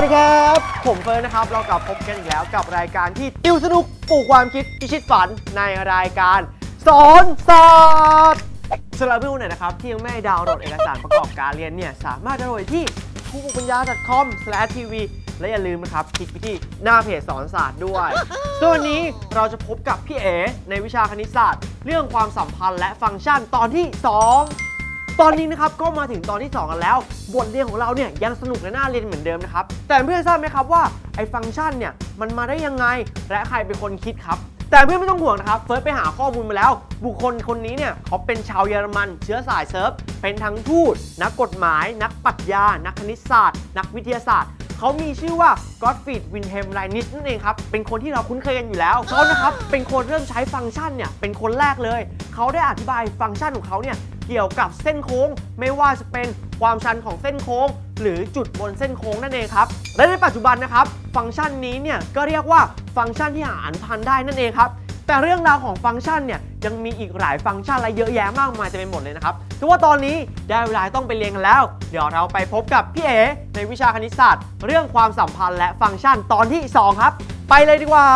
สดีครับ ผมเฟิร์นนะครับ เรากลับพบกันอีกแล้วกับรายการที่ ติวสนุก ปลูกความคิดพิชิตฝันในรายการสอนศาสตร์สำหรับผู้ไหนนะครับ ที่ยังไม่ดาวน์โหลดเอกสารประกอบการเรียนเนี่ย สามารถดาวน์โหลดที่คููปัญญา .com/tv และอย่าลืมนะครับ คลิกไปที่หน้าเพจสอนศาสตร์ด้วย ส่วนนี้เราจะพบกับพี่เอ๋ในวิชาคณิตศาสตร์ เรื่องความสัมพันธ์และฟังก์ชันตอนที่ 2ตอนนี้นะครับก็มาถึงตอนที่2กันแล้วบทเรียนของเราเนี่ยยังสนุกและน่าเรียนเหมือนเดิมนะครับแต่เพื่อนทราบไหมครับว่าไอ้ฟังก์ชันเนี่ยมันมาได้ยังไงและใครเป็นคนคิดครับแต่เพื่อนไม่ต้องห่วงนะครับเฟิร์สไปหาข้อมูลมาแล้ว บุคคลคนนี้เนี่ยเขาเป็นชาวเยอรมันเชื้อสายเซิร์ฟเป็นทั้งทูตนักกฎหมาย นักปรัชญานักคณิตศาสตร์ นักวิทยาศาสตร์เขามีชื่อว่า Godfrey w i n h e l m l i b n i t นั่นเองครับ เป็นคนที่เราคุ้นเคยกันอยู่แล้วเขานะครับ เป็นคนเริ่มใช้ฟังก์ชันเนี่ย เป็นคนแรกเลย เขาได้อธิบายฟังก์ชันของเขาเนี่ยเกี่ยวกับเส้นโค้ง ไม่ว่าจะเป็นความชันของเส้นโค้ง หรือจุดบนเส้นโค้งนั่นเองครับ และในปัจจุบันนะครับฟังก์ชันนี้เนี่ยก็เรียกว่าฟังก์ชันที่หาอันพันได้นั่นเองครับแต่เรื่องราวของฟังก์ชันเนี่ยยังมีอีกหลายฟังก์ชันและเยอะแยะมากมายจะเป็นหมดเลยนะครับถือว่าตอนนี้ได้เวลาต้องไปเรียนกันแล้ว เดี๋ยวเราไปพบกับพี่เอในวิชาคณิตศาสตร์ เรื่องความสัมพันธ์และฟังก์ชันตอนที่ 2 ครับ ไปเลยดีกว่า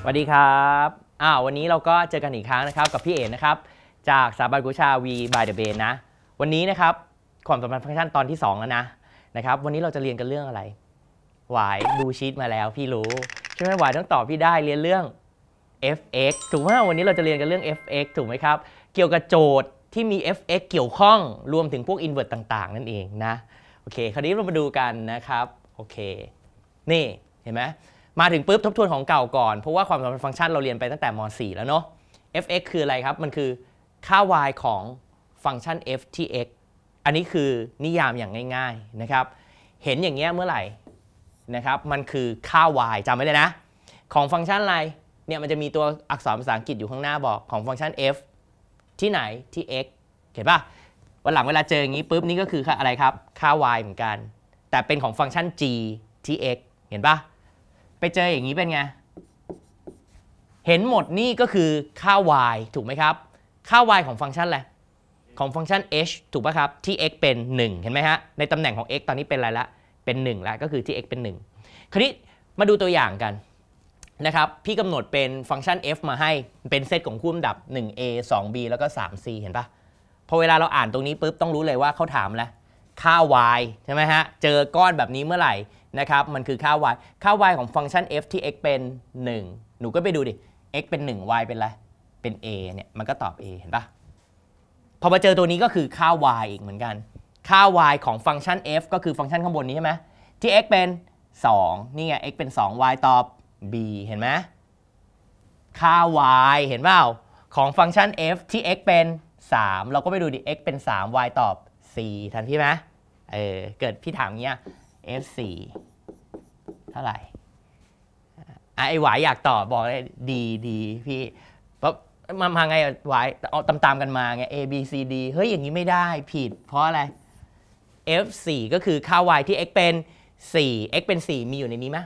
สวัสดีครับอ้าววันนี้เราก็เจอกันอีกครั้งนะครับกับพี่เอนะครับจากสถาบันกุชาวีบายเดอะเบนนะวันนี้นะครับความสัมพันธ์ฟังก์ชันตอนที่2แล้วนะนะครับวันนี้เราจะเรียนกันเรื่องอะไรหวายดูชีตมาแล้วพี่รู้ ใช่ไหมหวายต้องตอบพี่ได้เรียนเรื่อง fx ถูกไหมวันนี้เราจะเรียนกันเรื่อง fx ถูกไหมครับ เกี่ยวกับโจทย์ที่มี fx เกี่ยวข้องรวมถึงพวก invert ต่าง ๆ นั่นเองนะโอเคคราวนี้เรามาดูกันนะครับโอเคนี่ เห็นไหมมาถึงปุ๊บทบทวนของเก่าก่อนเพราะว่าความสัมพันธ์ฟังก์ชันเราเรียนไปตั้งแต่ม .4 แล้วเนาะ fx คืออะไรครับมันคือค่า y ของฟังก์ชัน f ที่ x อันนี้คือนิยามอย่างง่ายๆนะครับเห็นอย่างเงี้ยเมื่อไหร่นะครับมันคือค่า y จำไว้เลยนะ ของฟังก์ชันอะไรเนี่ยมันจะมีตัวอักษรภาษาอังกฤษอยู่ข้างหน้าบอกของฟังก์ชัน f ที่ไหนที่ x เห็นปะวันหลังเวลาเจออย่างนี้ปุ๊บนี่ก็คืออะไรครับค่า y เหมือนกัน แต่เป็นของฟังก์ชัน g ที่ x เห็นปะไปเจออย่างนี้เป็นไง เห็นหมดนี่ก็คือค่า y ถูกไหมครับ ค่า y ของฟังก์ชันอะไรของฟังก์ชัน h ถูกป่ะครับที่ x เป็น1เห็นไหมฮะในตำแหน่งของ x ตอนนี้เป็นอะไรละเป็น1แล้วก็คือที่ x เป็น 1 คราวนี้มาดูตัวอย่างกันนะครับ พี่กำหนดเป็นฟังก์ชัน f มาให้ เป็นเซตของคู่อันดับ 1a 2b แล้วก็ 3c เห็นปะพอเวลาเราอ่านตรงนี้ปุ๊บต้องรู้เลยว่าเขาถามแล้ว ค่า y ใช่ไหมฮะ เจอก้อนแบบนี้เมื่อไหร่นะครับมันคือค่า y ค่า y ของฟังก์ชัน f ที่ x เป็น 1 หนูก็ไปดูดิ x เป็น 1 y เป็นอะไร เป็น a เนี่ยมันก็ตอบ a เห็นปะพอมาเจอตัวนี้ก็คือค่า y อีกเหมือนกันค่า y ของฟังก์ชัน f ก็คือฟังก์ชันข้างบนนี้ใช่ไหมที่ x เป็น 2 นี่ไง x เป็น 2y ตอบ b เห็นไหมค่า y เห็นเปล่าของฟังก์ชัน f ที่ x เป็น 3 เราก็ไปดูดิ x เป็น 3 y ตอบ c ทันพี่ไหมเออเกิดพี่ถามเงี้ย f 4 เท่าไหร่อไอหวายอยากตอบบอกเลยดีดีพี่ปั๊บมามาไงหวายเอาตามๆกันมาไง a b c d เฮ้ย อย่างนี้ไม่ได้ผิดเพราะอะไร f4 ก็คือค่า y ที่ x เป็น 4 x เป็น 4 มีอยู่ในนี้ไหม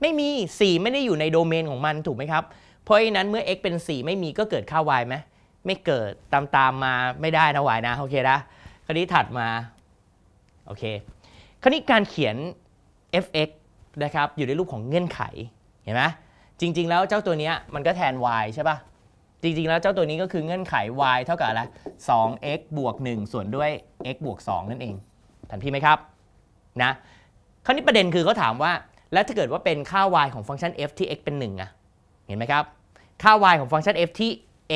ไม่มี 4 ไม่ได้อยู่ในโดเมนของมันถูกไหมครับ เพราะฉะนั้นเมื่อ x เป็น 4 ไม่มีก็เกิดค่า y ไหมไม่เกิดตามตามมา ไม่ได้นะ y นะโอเคนะคราวนี้ถัดมาโอเคคราวนี้การเขียน fx นะครับอยู่ในรูปของเงื่อนไขเห็นไหมจริงๆ แล้วเจ้าตัวนี้มันก็แทน y ใช่ปะ่ะจริงๆ แล้วเจ้าตัวนี้ก็คือเงื่อนไข y เท่ากับอะไร 2x บวก1ส่วนด้วย x บวก2นั่นเองทันพี่ไหมครับนะคราวนี้ประเด็นคือเขาถามว่า แล้วถ้าเกิดว่าเป็นค่า y ของฟังก์ชัน f ที่ x เป็น1อ่ะเห็นไหมครับค่า y ของฟังก์ชัน f ที่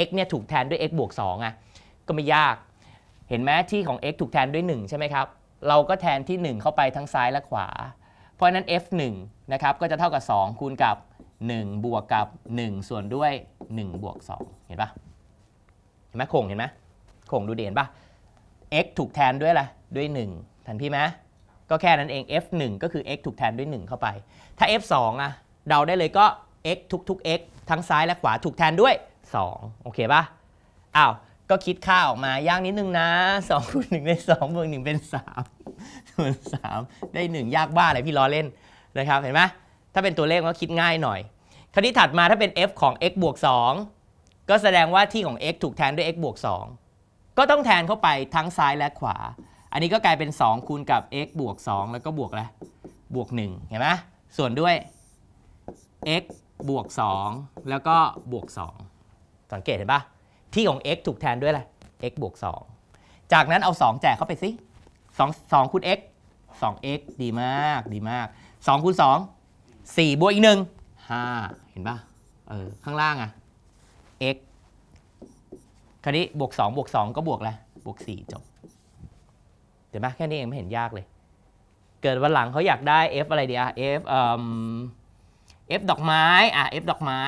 x เนี่ยถูกแทนด้วย x บวก2อ่ะก็ไม่ยากเห็นไหมที่ของ x ถูกแทนด้วย1ใช่ไหมครับเราก็แทนที่ 1 เข้าไปทั้งซ้ายและขวา เพราะนั้น f 1นะครับก็จะเท่ากับ 2 คูณกับ 1 บวกกับ 1 ส่วนด้วย 1บวก2เห็นปะเห็นไหมโคงเห็นไหมโคงดูเด่นปะ x ถูกแทนด้วยอะไรด้วย 1ทันพี่ไหมก็แค่นั้นเอง f1 ก็คือ x ถูกแทนด้วย 1 เข้าไป ถ้า f2 อ่ะเดาได้เลยก็ x ทุกๆ x ทั้งซ้ายและขวาถูกแทนด้วย 2 โอเคปะอ้าวก็คิดค่าออกมายากนิดนึงนะ2คูณ1เป็น2บวก1เป็น3ส่วน3ได้ 1 ยากบ้าเลยพี่ล้อเล่นนะครับเห็นไหมถ้าเป็นตัวเลขก็คิดง่ายหน่อย คราวนี้ถัดมาถ้าเป็น f ของ x บวก 2 ก็แสดงว่าที่ของ x ถูกแทนด้วย x บวก2ก็ต้องแทนเข้าไปทั้งซ้ายและขวาอันนี้ก็กลายเป็น 2 คูณกับ x บวก 2 แล้วก็บวกแล้วบวก1เห็นไหมส่วนด้วย x บวก 2 แล้วก็บวก 2 สังเกตเห็นปะที่ของ x ถูกแทนด้วยอะไร x บวก 2 จากนั้นเอา 2 แจกเข้าไปสิ2 2คูณ x 2x ดีมากดีมาก 2 คูณ 2 4 บวกอีก1 5 เห็นปะเออข้างล่างอะ x คราวนี้บวก 2 บวก 2 ก็บวกแล้วบวก4จบเดี๋ยวไหมแค่นี้เองไม่เห็นยากเลย เกิดวันหลังเขาอยากได้ f อะไรดีอะ f เออ f ดอกไม้อ่ะ f ดอกไม้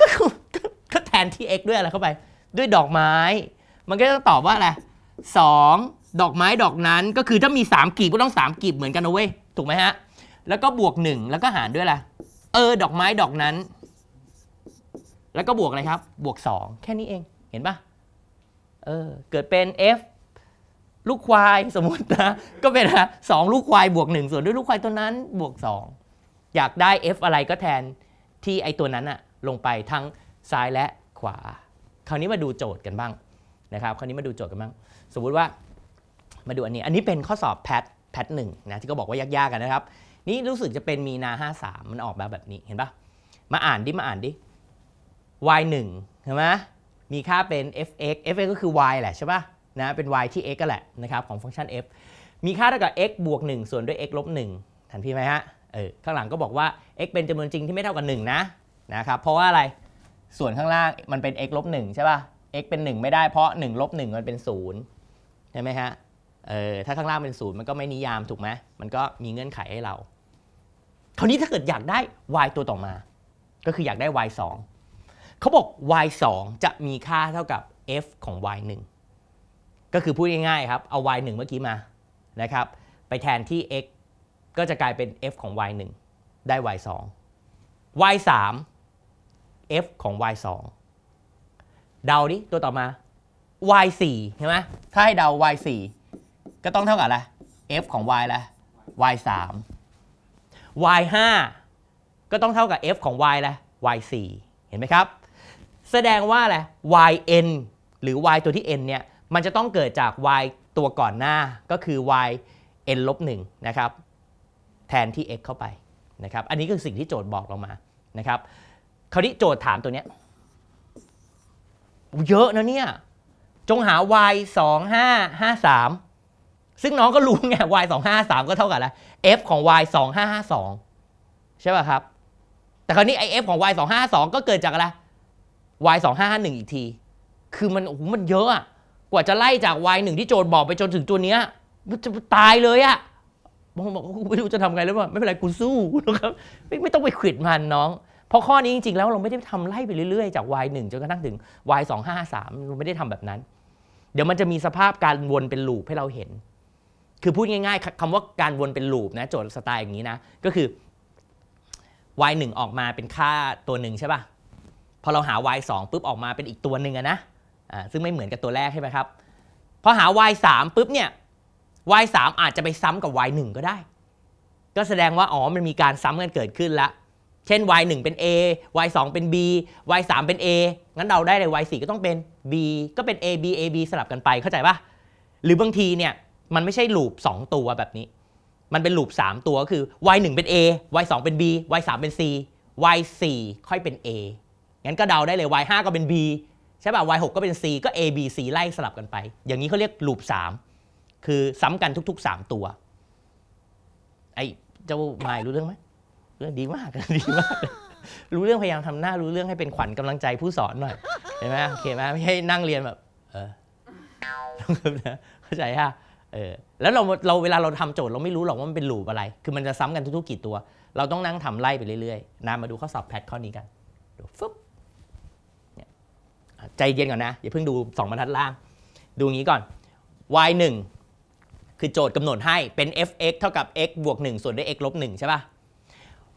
ก็ก็แทนที่ x ด้วยอะไรเข้าไป ด้วยดอกไม้ มันก็ต้องตอบว่าอะไรสองดอกไม้ดอกนั้น ก็คือถ้ามี 3กลีบก็ต้อง 3กลีบเหมือนกันนะเว้ยถูกไหมฮะแล้วก็บวก1แล้วก็หารด้วยอะไรเออดอกไม้ดอกนั้น แล้วก็บวกอะไรครับ บวก 2 แค่นี้เอง เห็นปะเออเกิดเป็น f ลูกควายสมมตินะ ก็เป็นสองลูกควายบวกหนึ่งส่วนด้วยลูกควายตัวนั้นบวกสองอยากได้ f อะไรก็แทนที่ไอตัวนั้นอะลงไปทั้งซ้ายและขวา คราวนี้มาดูโจทย์กันบ้างนะครับคราวนี้มาดูโจทย์กันบ้าง สมมุติว่ามาดูอันนี้อันนี้เป็นข้อสอบแพทแพทหนึ่งนะที่ก็บอกว่ายากๆกันนะครับนี่รู้สึกจะเป็นมีนา53 มันออกแบบแบบนี้เห็นปะมาอ่านดิ มาอ่านดิ y 1เห็นไหมมีค่าเป็น fx fx ก็คือ y แหละใช่ปะนะเป็น y ที่ x ก็แหละนะครับของฟังก์ชัน f มีค่าเท่ากับ x บวก 1 ส่วนด้วย x ลบ1ทันพี่ไหมฮะ เออข้างหลังก็บอกว่า x เป็นจำนวนจริงที่ไม่เท่ากับ1นะนะครับเพราะว่าอะไร ส่วนข้างล่างมันเป็น x ลบ1ใช่ป่ะ x เป็น 1 ไม่ได้เพราะ 1 ลบ1มันเป็น 0 ใช่ไหมฮะเออถ้าข้างล่างเป็นศูนย์มันก็ไม่นิยามถูกไหมมันก็มีเงื่อนไขให้เราคราวนี้ถ้าเกิดอยากได้ y ตัวต่อมา ก็คืออยากได้ y 2เขาบอก y 2จะมีค่าเท่ากับ f ของ y 1ก็คือพูดง่าย ๆ ครับ เอา y 1เมื่อกี้มานะครับ ไปแทนที่ x ก็จะกลายเป็น f ของ y 1ได้ y 2 y 3 f ของ y 2เดาดิ ตัวต่อมา y 4ห็นไหมถ้าให้เดา y 4ก็ต้องเท่ากับอะไร f ของ y ละ y 3 y 5ก็ต้องเท่ากับ f ของ y ละ y 4เห็นไหมครับ แสดงว่าอะไร yn หรือ y ตัวที่ n เนี่ยมันจะต้องเกิดจาก y ตัวก่อนหน้าก็คือ y n ลบหนะครับ แทนที่ x เข้าไปนะครับ อันนี้คือสิ่งที่โจทย์บอกเรามานะครับ คราวนี้โจทย์ถามตัวเนี้ยเยอะนะเนี่ย จงหา y 2 5 5 3 ซึ่งน้องก็รู้ไง y 2 5 3ก็เท่ากับอะไร f ของ y 2 5 5 2 ใช่ป่ะครับ แต่คราวนี้ไอ f ของ y 2 5 2 ก็เกิดจากอะไร y 2 5 5 1 อีกที คือมันโอ้โหมันเยอะอะกว่าจะไล่จากวายหนึ่งที่โจทย์บอกไปจนถึงตัวเนี้ยจะตายเลยอะบางบอกว่ากไม่รู้จะทำไงแล้วว่าไม่เป็นไรกูสู้นะครับไม่ไม่ต้องไปขิดมันน้อง เพราะข้อนี้จริงๆแล้วเราไม่ได้ทำไล่ไปเรื่อยๆ จากวายหนึ่งจนกระทั่งถึงวายสองห้าสามเราไม่ได้ทำแบบนั้น เดี๋ยวมันจะมีสภาพการวนเป็นลูปให้เราเห็น คือพูดง่าย ๆ คำว่าการวนเป็นลูปนะ โจทย์สไตล์อย่างนี้นะก็คือวายหนึ่งออกมาเป็นค่าตัวหนึ่งใช่ป่ะพอเราหาวายสองปุ๊บออกมาเป็นอีกตัวหนึ่งอะนะซึ่งไม่เหมือนกับตัวแรกใช่ไหมครับพอหา y 3ปุ๊บเนี่ย y 3อาจจะไปซ้ำกับ y 1ก็ได้ ก็แสดงว่าอ๋อมันมีการซ้ำกันเกิดขึ้นละเช่น y 1เป็น a y 2เป็น b y 3เป็น a งั้นเราได้เลย y 4ก็ต้องเป็น b ก็เป็น a b a b สลับกันไปเข้าใจปะหรือบางทีเนี่ยมันไม่ใช่ลูป 2 ตัวแบบนี้ มันเป็นลูป 3 ตัวก็คือ y 1เป็น a y 2เป็น b y 3เป็น c y 4ค่อยเป็น a งั้นก็เดาได้เลย y 5ก็เป็น b ช่ป่ะ y 6ก็เป็น c ก็ a b c ไล่สลับกันไป อย่างนี้เขาเรียกลูป3คือซ้ำกันทุกๆ3ตัว ไอ้ เจ้าหมายรู้เรื่องไหม เรื่องดีมากดีมากรู้เรื่องพยายามทำหน้ารู้เรื่องให้เป็นขวัญกำลังใจผู้สอนหน่อย เห็นไหมโอเคไหมไม่ให้นั่งเรียนแบบ เออเข้าใจฮะ เออ แล้วเราเราเวลาเราทำโจทย์ เราไม่รู้หรอกว่ามันเป็นลูปอะไร คือมันจะซ้ำกันทุก ๆ กี่ตัว เราต้องนั่งทำไล่ไปเรื่อยๆนามาดูข้อสอบแพทข้อนี้กัน ดูฟึ๊บใจเย็นก่อนนะ อย่าเพิ่งดู 2บรรทัดล่าง ดูงี้ก่อน y 1คือโจทย์กำหนดให้เป็น f(x) เท่ากับ x บวก1ส่วนด้วย x ลบ1ใช่ปะ่ะ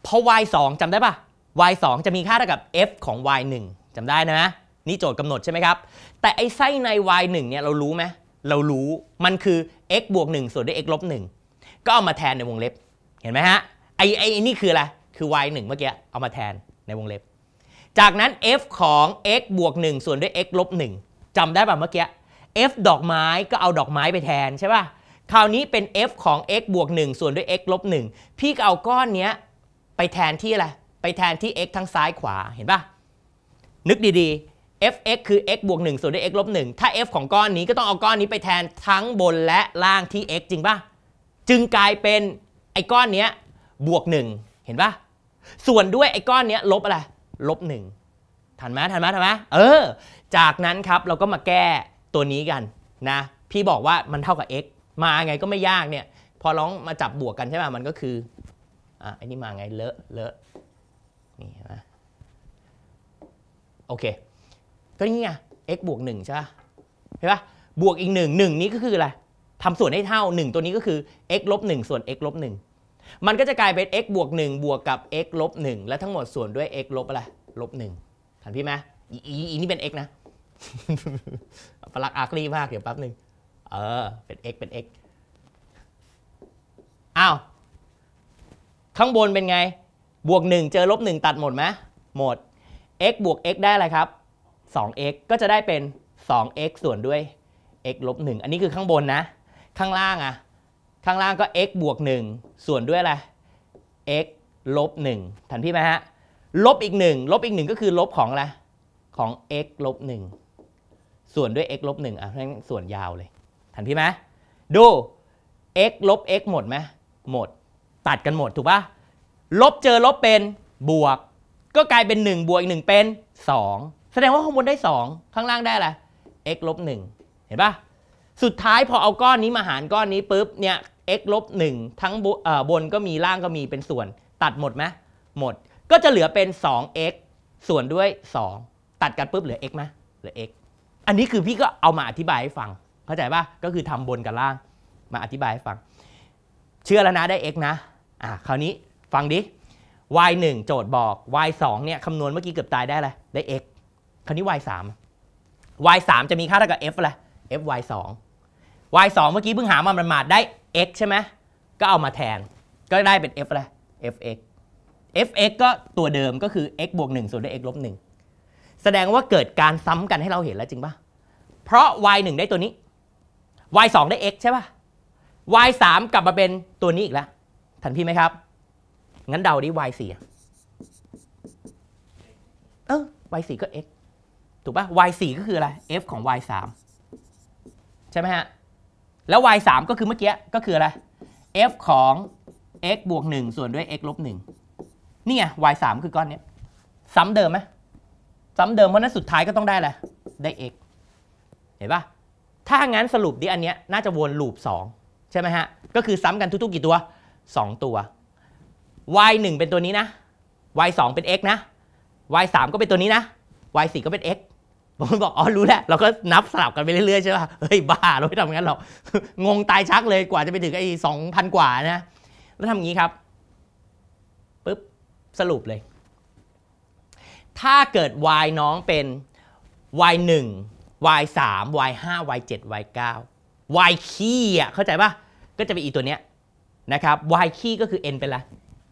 พอ y 2จำได้ปะ่ะ y 2จะมีค่าเท่ากับ f ของ y 1จำได้นะนี่โจทย์กำหนดใช่ไหมครับ แต่ไอ้ไส้ใน y 1เนี่ยเรารู้ไหมเรารู้มันคือ x บวก1ส่วนด้วย x ลบ1ก็เอามาแทนในวงเล็บ เห็นไหมฮะไอ้ไอ้นี่คืออะไรคือ y 1เมื่อกี้เอามาแทนในวงเล็บจากนั้น f ของ x บวก 1 ส่วนด้วย x ลบ 1จำได้ป่ะเมื่อกี้ f ดอกไม้ก็เอาดอกไม้ไปแทนใช่ป่ะ คราวนี้เป็น f ของ x บวก 1 ส่วนด้วย x ลบ 1 พี่ก็เอาก้อนเนี้ยไปแทนที่อะไร ไปแทนที่ x ทั้งซ้ายขวา เห็นป่ะ นึกดีๆ f(x) คือ x บวก1ส่วนด้วย x ลบ1ถ้า f ของก้อนนี้ก็ต้องเอาก้อนนี้ไปแทนทั้งบนและล่างที่ x จริงป่ะ จึงกลายเป็นไอ้ก้อนเนี้ยบวก1เห็นป่ะ ส่วนด้วยไอ้ก้อนเนี้ยลบอะไรลบหนึ่งทันไหมทันไหมทันไหมเออ จากนั้นครับเราก็มาแก้ตัวนี้กันนะ พี่บอกว่ามันเท่ากับ x มาไงก็ไม่ยากเนี่ย พอร้องมาจับบวกกันใช่ไหมมันก็คืออ่ะไอ้นี่มาไง เลอะเลอะนี่นะโอเค ก็นี่ไง x บวก1ใช่ป่ะ เห็นป่ะ บวกอีก 1 1 นี้ก็คืออะไรทำส่วนให้เท่า 1 ตัวนี้ก็คือ x ลบ1ส่วน x ลบ1มันก็จะกลายเป็น x บวก 1 บวกกับ x ลบ1และทั้งหมดส่วนด้วย x ลบอะไรลบ1ทันพี่ไหมอีอีนี่เป็น x นะปลักอาร์คลีมากเดี๋ยวแป๊บหนึ่งเออเป็น x เป็น x อ้าวข้างบนเป็นไงบวก1เจอลบ 1 ตัดหมดไหมหมด x บวก x ได้อะไรครับ 2x ก็จะได้เป็น 2x ส่วนด้วย x ลบ1อันนี้คือข้างบนนะ ข้างล่างอะข้างล่างก็ x บวก 1 ส่วนด้วยอะไร x ลบ1ทันพี่ไหมฮะลบอีก 1 ลบอีก 1 ก็คือลบของอะไรของ x ลบ1ส่วนด้วย x ลบ1อ่ะนั้นส่วนยาวเลย ทันพี่ไหมดู x ลบ x หมดไหมหมดตัดกันหมดถูกปะลบเจอลบเป็นบวก ก็กลายเป็น 1 บวกอีก 1 เป็น 2 แสดงว่าข้างบนได้ 2 ข้างล่างได้อะไร x ลบ1เห็นปะสุดท้ายพอเอาก้อนนี้มาหารก้อนนี้ปุ๊บเนี่ย x ลบหนึ่งทั้งบนก็มีล่างก็มีเป็นส่วน ตัดหมดไหมหมดก็จะเหลือเป็น 2x ส่วนด้วย 2 ตัดกันปุ๊บเหลือ x ไหมเหลือ x อันนี้คือพี่ก็เอามาอธิบายให้ฟัง เข้าใจป่ะก็คือทำบนกับล่างมาอธิบายให้ฟัง เชื่อแล้วนะได้ x นะอ่ะคราวนี้ฟังดิ y 1โจทย์บอก y 2เนี่ยคำนวณเมื่อกี้เกือบตายได้เลยได้ x คราวนี้ y 3 y 3จะมีค่าเท่ากับ f อะไร f y 2 y 2เมื่อกี้เพิ่งหามาประมาทได้ x ใช่ไหม ก็เอามาแทน ก็ได้เป็น f อะไร fx fx ก็ตัวเดิมก็คือ x บวก 1 ส่วนด้วย x ลบ1แสดงว่าเกิดการซ้ำกันให้เราเห็นแล้วจริงปะเพราะ y 1ได้ตัวนี้ y 2ได้ x ใช่ปะ y 3กลับมาเป็นตัวนี้อีกแล้วทันพี่ไหมครับ งั้นเดาดิ y 4เออ y 4ก็ x ถูกปะ y 4ก็คืออะไร f ของ y 3ใช่ไหมฮะแล้ว y 3ก็คือเมื่อกี้ก็คืออะไร f ของ x บวก 1 ส่วนด้วย x ลบ 1นี่ไง y 3คือก้อนนี้ซ้ำเดิมไหมซ้ำเดิมเพราะนั้นสุดท้ายก็ต้องได้แหละได้ x เห็นปะถ้างั้นสรุปดิอันเนี้ยน่าจะวนลูป 2 ใช่ไหมฮะ ก็คือซ้ำกันทุกๆกี่ตัว 2 ตัว y 1เป็นตัวนี้นะ y 2เป็น x นะ y 3ก็เป็นตัวนี้นะ y 4ก็เป็น x บางคนบอกอ๋อรู้แล้วเราก็นับสลับกันไปเรื่อย ๆ ใช่ป่ะเฮ้ยบ้าเราไม่ทำงั้นหรอกงงตายชักเลยกว่าจะไปถึงไอ้สองพันกว่านะ แล้วทำงี้ครับปุ๊บสรุปเลย ถ้าเกิด y น้องเป็น y 1 y 3 y 5 y 7 y 9 y ขี้อ่ะเข้าใจป่ะก็จะเป็นอีตัวเนี้ยนะครับ y ขี้ก็คือ n เป็นละ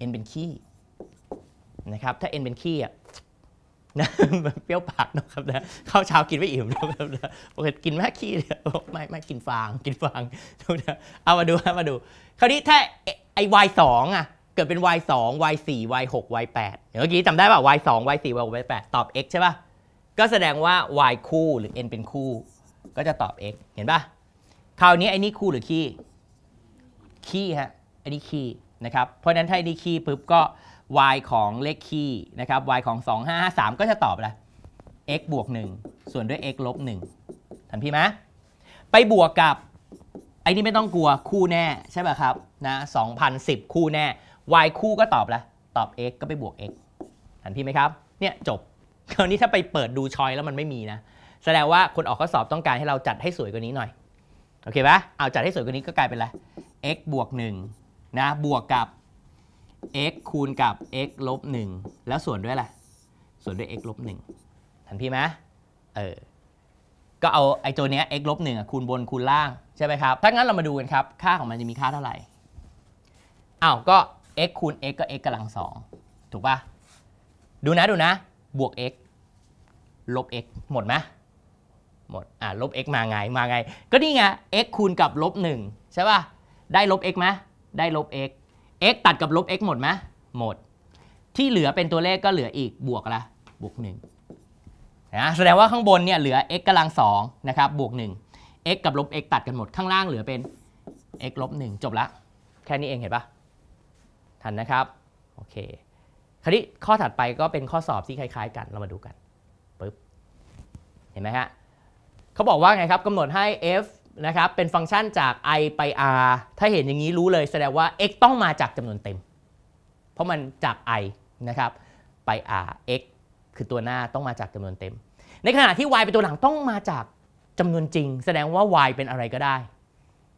n เป็นขี้ นะครับ ถ้า n เป็นขี้อ่ะนะเปรี้ยวปากนะครับนะข้าวเช้ากินไม่อิ่มนะครับนะโอเค กินแม่ขี้เนี่ยไม่ไม่กินฟางกินฟางนะเอามาดูมาดู คราวนี้ถ้าไอ้ y สองอ่ะ เกิดเป็น y สอง y สี่ y หก y แปดเมื่อกี้จำได้ป่ะ y สอง y สี่ y หก y แปดตอบ x ใช่ป่ะก็แสดงว่า y คู่หรือ n เป็นคู่ ก็จะตอบ x เห็นป่ะคราวนี้ไอ้นี่คู่หรือขี้ขี้ฮะไอ้นี่ขี้นะครับ เพราะนั้นถ้าไอ้นี่ขี้ปุ๊บก็ y ของเลขคี่นะครับ y ของ 2553 ก็จะตอบละ x บวก 1 ส่วนด้วย x ลบ1ทันพี่ไหมไปบวกกับไอ้นี่ไม่ต้องกลัวคู่แน่ ใช่ไหมครับนะ2010 คู่แน่ y คู่ก็ตอบละตอบ x ก็ไปบวก x ทันพี่ไหมครับ เนี่ย จบ คราวนี้ถ้าไปเปิดดูชอยแล้วมันไม่มีนะแสดงว่าคนออกข้อสอบต้องการให้เราจัดให้สวยกว่านี้หน่อยโอเคปะเอาจัดให้สวยกว่านี้ก็กลายเป็นอะไร x บวก1นะบวกกับ x คูณกับ x ลบ 1 แล้วส่วนด้วยอะไรส่วนด้วย x ลบ 1 ทันพี่ไหมเออก็เอาไอ้ตัวเนี้ย x ลบ 1 คูณบนคูณล่าง ใช่ไหมครับ ถ้างั้นเรามาดูกันครับ ค่าของมันจะมีค่าเท่าไหร่อ้าวก็ x คูณ x ก็ x กำลังสองถูกป่ะ ดูนะดูนะบวก x ลบ x หมดไหมหมดอ่าลบ x มาไงมาไง ก็นี่ไง x คูณกับลบ1ใช่ป่ะได้ลบ x ไหมได้ลบ x x ตัดกับลบ x หมดไหมหมดที่เหลือเป็นตัวเลขก็เหลืออีกบวกละบวก1นะแสดงว่าข้างบนเนี่ยเหลือ x กำลัง2นะครับบวก1 x กับลบ x ตัดกันหมดข้างล่างเหลือเป็น x ลบ1จบละแค่นี้เองเห็นปะทันนะครับโอเคคราวนี้ข้อถัดไปก็เป็นข้อสอบที่คล้าย ๆ กันเรามาดูกันปึ๊บเห็นไหมฮะเขาบอกว่าไงครับกำหนดให้ f นะครับเป็นฟังก์ชันจาก i ไป r ถ้าเห็นอย่างนี้รู้เลยแสดงว่า x ต้องมาจากจำนวนเต็ม เพราะมันจาก i นะครับไป r x คือตัวหน้าต้องมาจากจำนวนเต็ม ในขณะที่ y เป็นตัวหลังต้องมาจากจำนวนจริง แสดงว่า y เป็นอะไรก็ได้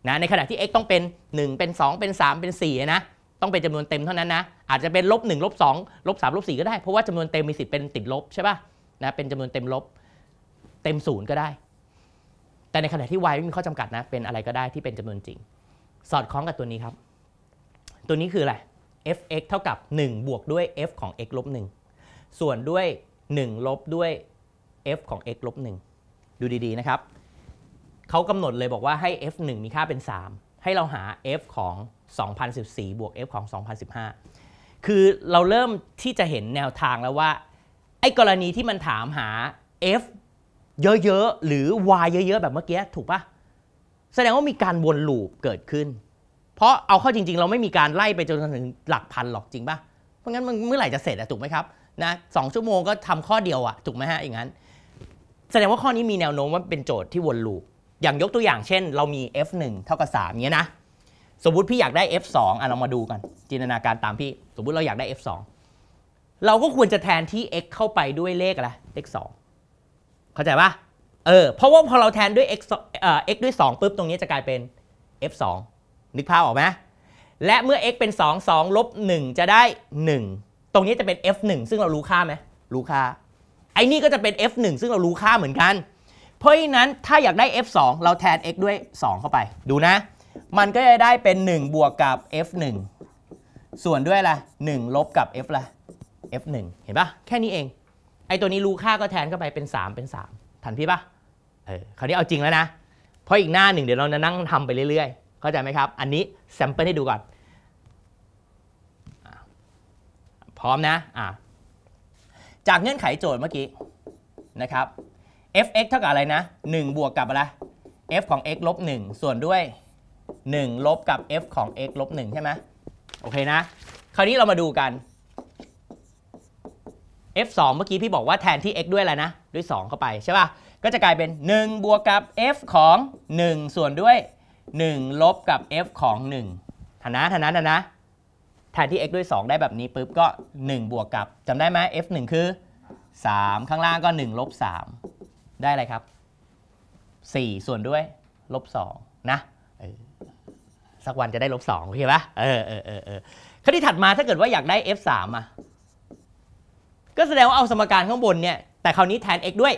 นะในขณะที่ x ต้องเป็น 1 เป็น 2 เป็น 3 เป็น4นะต้องเป็นจำนวนเต็มเท่านั้นนะอาจจะเป็นลบ1ลบ2ลบ3ลบ4ก็ได้เพราะว่าจำนวนเต็มมีสิทธิ์เป็นติดลบใช่ป่ะนะเป็นจำนวนเต็ม ลบเต็มศูนย์ก็ได้แต่ในขณะที่ y ไม่มีข้อจำกัดนะ เป็นอะไรก็ได้ที่เป็นจำนวนจริง สอดคล้องกับตัวนี้ครับ ตัวนี้คืออะไร f(x) เท่ากับ 1 บวกด้วย f ของ x ลบ 1 ส่วนด้วย 1 ลบด้วย f ของ x ลบ1ดูดีๆ นะครับ เขากำหนดเลยบอกว่าให้ f 1 มีค่าเป็น 3 ให้เราหา f ของ 2014 บวก f ของ 2015 คือเราเริ่มที่จะเห็นแนวทางแล้วว่า ไอ้กรณีที่มันถามหา f เยอะ ๆ หรือ y เยอะๆ แบบเมื่อกี้ ถูกปะแสดงว่ามีการวนลูปเกิดขึ้น เพราะเอาเข้าจริง ๆ เราไม่มีการไล่ไปจนถึงหลักพันหรอกจริงปะเพราะงั้นมันเมื่อไหร่จะเสร็จอะถูกไหมครับ นะสองชั่วโมงก็ทำข้อเดียวอะถูกไหมฮะ อย่างนั้น แสดงว่าข้อนี้มีแนวโน้มว่าเป็นโจทย์ที่วนลูป อย่างยกตัวอย่างเช่น เรามี f1 เท่ากับ3เงี้ยนะ สมมติพี่อยากได้ f2 อ่ะเรามาดูกัน จินตนาการตามพี่ สมมติเราอยากได้ f2 เราก็ควรจะแทนที่ x เข้าไปด้วยเลขอะไรเลข2เข้าใจปะเออ เพราะว่าพอเราแทนด้วย x เอ่อ x ด้วย 2 ปุ๊บ ตรงนี้จะกลายเป็น f 2นึกภาพออกไหม และเมื่อ x เป็น 2 2 ลบ 1 จะได้ 1 ตรงนี้จะเป็น f 1ซึ่งเรารู้ค่าไหม รู้ค่า ไอ้นี่ก็จะเป็น f 1ซึ่งเรารู้ค่าเหมือนกัน เพราะฉะนั้นถ้าอยากได้ f 2เราแทน x ด้วย 2 เข้าไป ดูนะ มันก็จะได้เป็น 1 บวกกับ f 1ส่วนด้วยละไร 1 ลบกับ f ละ f 1เห็นปะแค่นี้เองไอ้ตัวนี้รู้ค่าก็แทนเข้าไปเป็น 3 เป็น3ทันพี่ปะเออคราวนี้เอาจริงแล้วนะ เพราะอีกหน้าหนึ่งเดี๋ยวเราจะนั่งทำไปเรื่อยๆ เข้าใจไหมครับ อันนี้แซมเปิลให้ดูก่อนพร้อมนะอ่ะจากเงื่อนไขโจทย์เมื่อกี้นะครับ f(x) เท่ากับอะไรนะ 1 บวกกับอะไร f ของ x ลบ 1 ส่วนด้วย 1 ลบกับ f ของ x ลบ1ใช่ไหมโอเคนะคราวนี้เรามาดูกัน f2 เมื่อกี้พี่บอกว่าแทนที่ x ด้วยอะไรนะ ด้วย 2 เข้าไปใช่ป่ะ ก็จะกลายเป็น 1 บวกกับ f ของ 1 ส่วนด้วย 1 ลบกับ f ของ1ฐานะฐานะฐานะ แทนที่ x ด้วย 2 ได้แบบนี้ปุ๊บก็ 1 บวกกับจำได้ไหม f 1คือ 3 ข้างล่างก็1ลบ3ได้อะไรครับ 4 ส่วนด้วยลบ2นะสักวันจะได้ลบ2โอเคปะเออเออเออข้อที่ถัดมาถ้าเกิดว่าอยากได้ f 3อ่ะก็แสดงว่าเอาสมการข้างบนเนี่ย แต่คราวนี้ แทน x ด้วย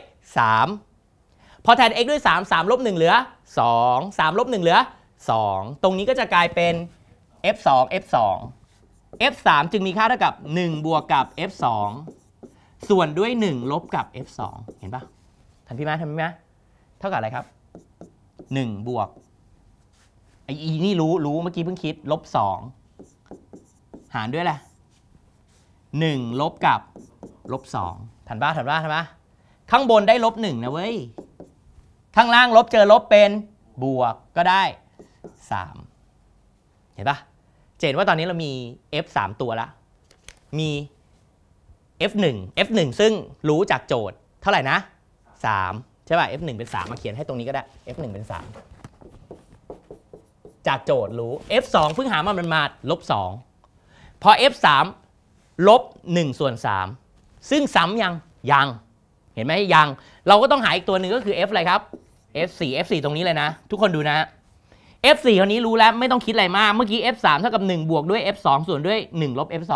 3 พอแทน x ด้วย 3 3ลบ1เหลือ 2 3ลบ1เหลือ 2 ตรงนี้ก็จะกลายเป็น f 2 f 2 f 3จึงมีค่าเท่ากับ 1 บวกกับ f 2ส่วนด้วย 1 ลบกับ f 2เห็นปะทันพี่มาทันพี่มา เท่ากับอะไรครับ 1 บวกไอ้นี่รู้ รู้เมื่อกี้เพิ่งคิด ลบ2หารด้วยอะไร1ลบกับลบสองถันบ้าถันบ้าถันบ้าข้างบนได้ลบหนึ่งนะเว้ย ข้างล่างลบเจอลบเป็นบวกก็ได้สามเห็นปะเจนว่าตอนนี้เรามี f สามตัวละมี f หนึ่ง f หนึ่งซึ่งรู้จากโจทย์เท่าไหร่นะสามใช่ปะ f หนึ่งเป็นสามมาเขียนให้ตรงนี้ก็ได้ f หนึ่งเป็นสามจากโจทย์รู้ f 2เพิ่งหามามันมาลบ 2พอ f 3ลบ 1 ส่วน3ซึ่งซ้ำยังยัง เห็นไหมยังเราก็ต้องหาอีกตัวหนึ่งก็คือ F อะไรครับ F4 F4 ตรงนี้เลยนะ ทุกคนดูนะ F4 คราวนี้รู้แล้วไม่ต้องคิดอะไรมาก เมื่อกี้ F3 เท่ากับ 1 บวกด้วย F2 ส่วนด้วย1ลบ F2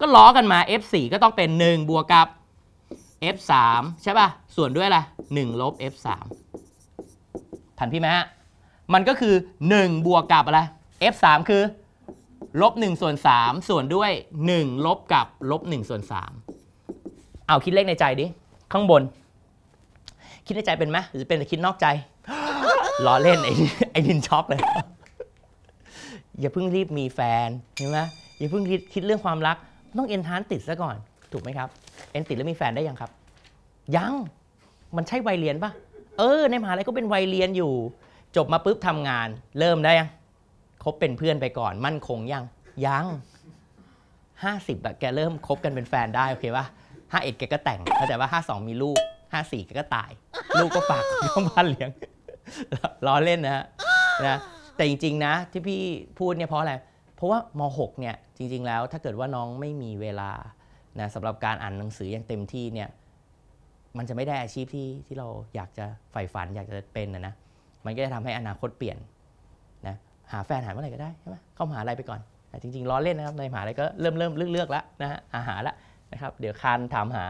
ก็ล้อกันมา F4 ก็ต้องเป็น 1 บวกกับ F3 ใช่ป่ะ ส่วนด้วยอะไร1ลบ F3 ทันพี่ไหมฮะมันก็คือ 1 บวกกับอะไร F3 คือลบ1ส่วน3ส่วนด้วย1ลบกับลบ1ส่วน3เอาคิดเลขในใจดิข้างบน คิดในใจเป็นไหมหรือเป็นแต่คิดนอกใจล้อเล่นไอ้ไอ้นินช็อกเลยอย่าเพิ่งรีบมีแฟนเห็นไหมอย่าเพิ่งคิดเรื่องความรัก ต้องเอนทานติดซะก่อน ถูกไหมครับ เอนติดแล้วมีแฟนได้ยังครับยังมันใช่วัยเรียนปะเออ ในมหาลัยก็เป็นวัยเรียนอยู่ จบมาปุ๊บทำงาน เริ่มได้ยังคบเป็นเพื่อนไปก่อน มั่นคงยัง ยังห้าสิบอะแกเริ่มคบกันเป็นแฟนได้โอเคปะ้าเอ็ดแกก็แต่งเข้าใจว่าสองมีลูก ห้าสี่แกก็ตาย ลูกก็ฝากเข้าบ้านเลี้ยงล้อเล่นนะฮะนะ แต่จริงๆนะที่พี่พูดเนี่ยเพราะอะไร เพราะว่าม .6 เนี่ย จริงๆแล้ว ถ้าเกิดว่าน้องไม่มีเวลานะสำหรับการอ่านหนังสืออย่างเต็มที่เนี่ยมันจะไม่ได้อาชีพที่ที่เราอยากจะใฝ่ฝันอยากจะเป็นนะนะ มันก็จะทำให้อนาคตเปลี่ยนนะหาแฟนหาเมื่อไหร่ก็ได้ใช่ไหมเข้ามหาลัยไปก่อนแต่จริงๆล้อเล่นนะครับในมหาลัยก็เริ่มเริ่มเลือกกแล้วนะฮะอาหารละะครับเดี๋ยวคานถามหา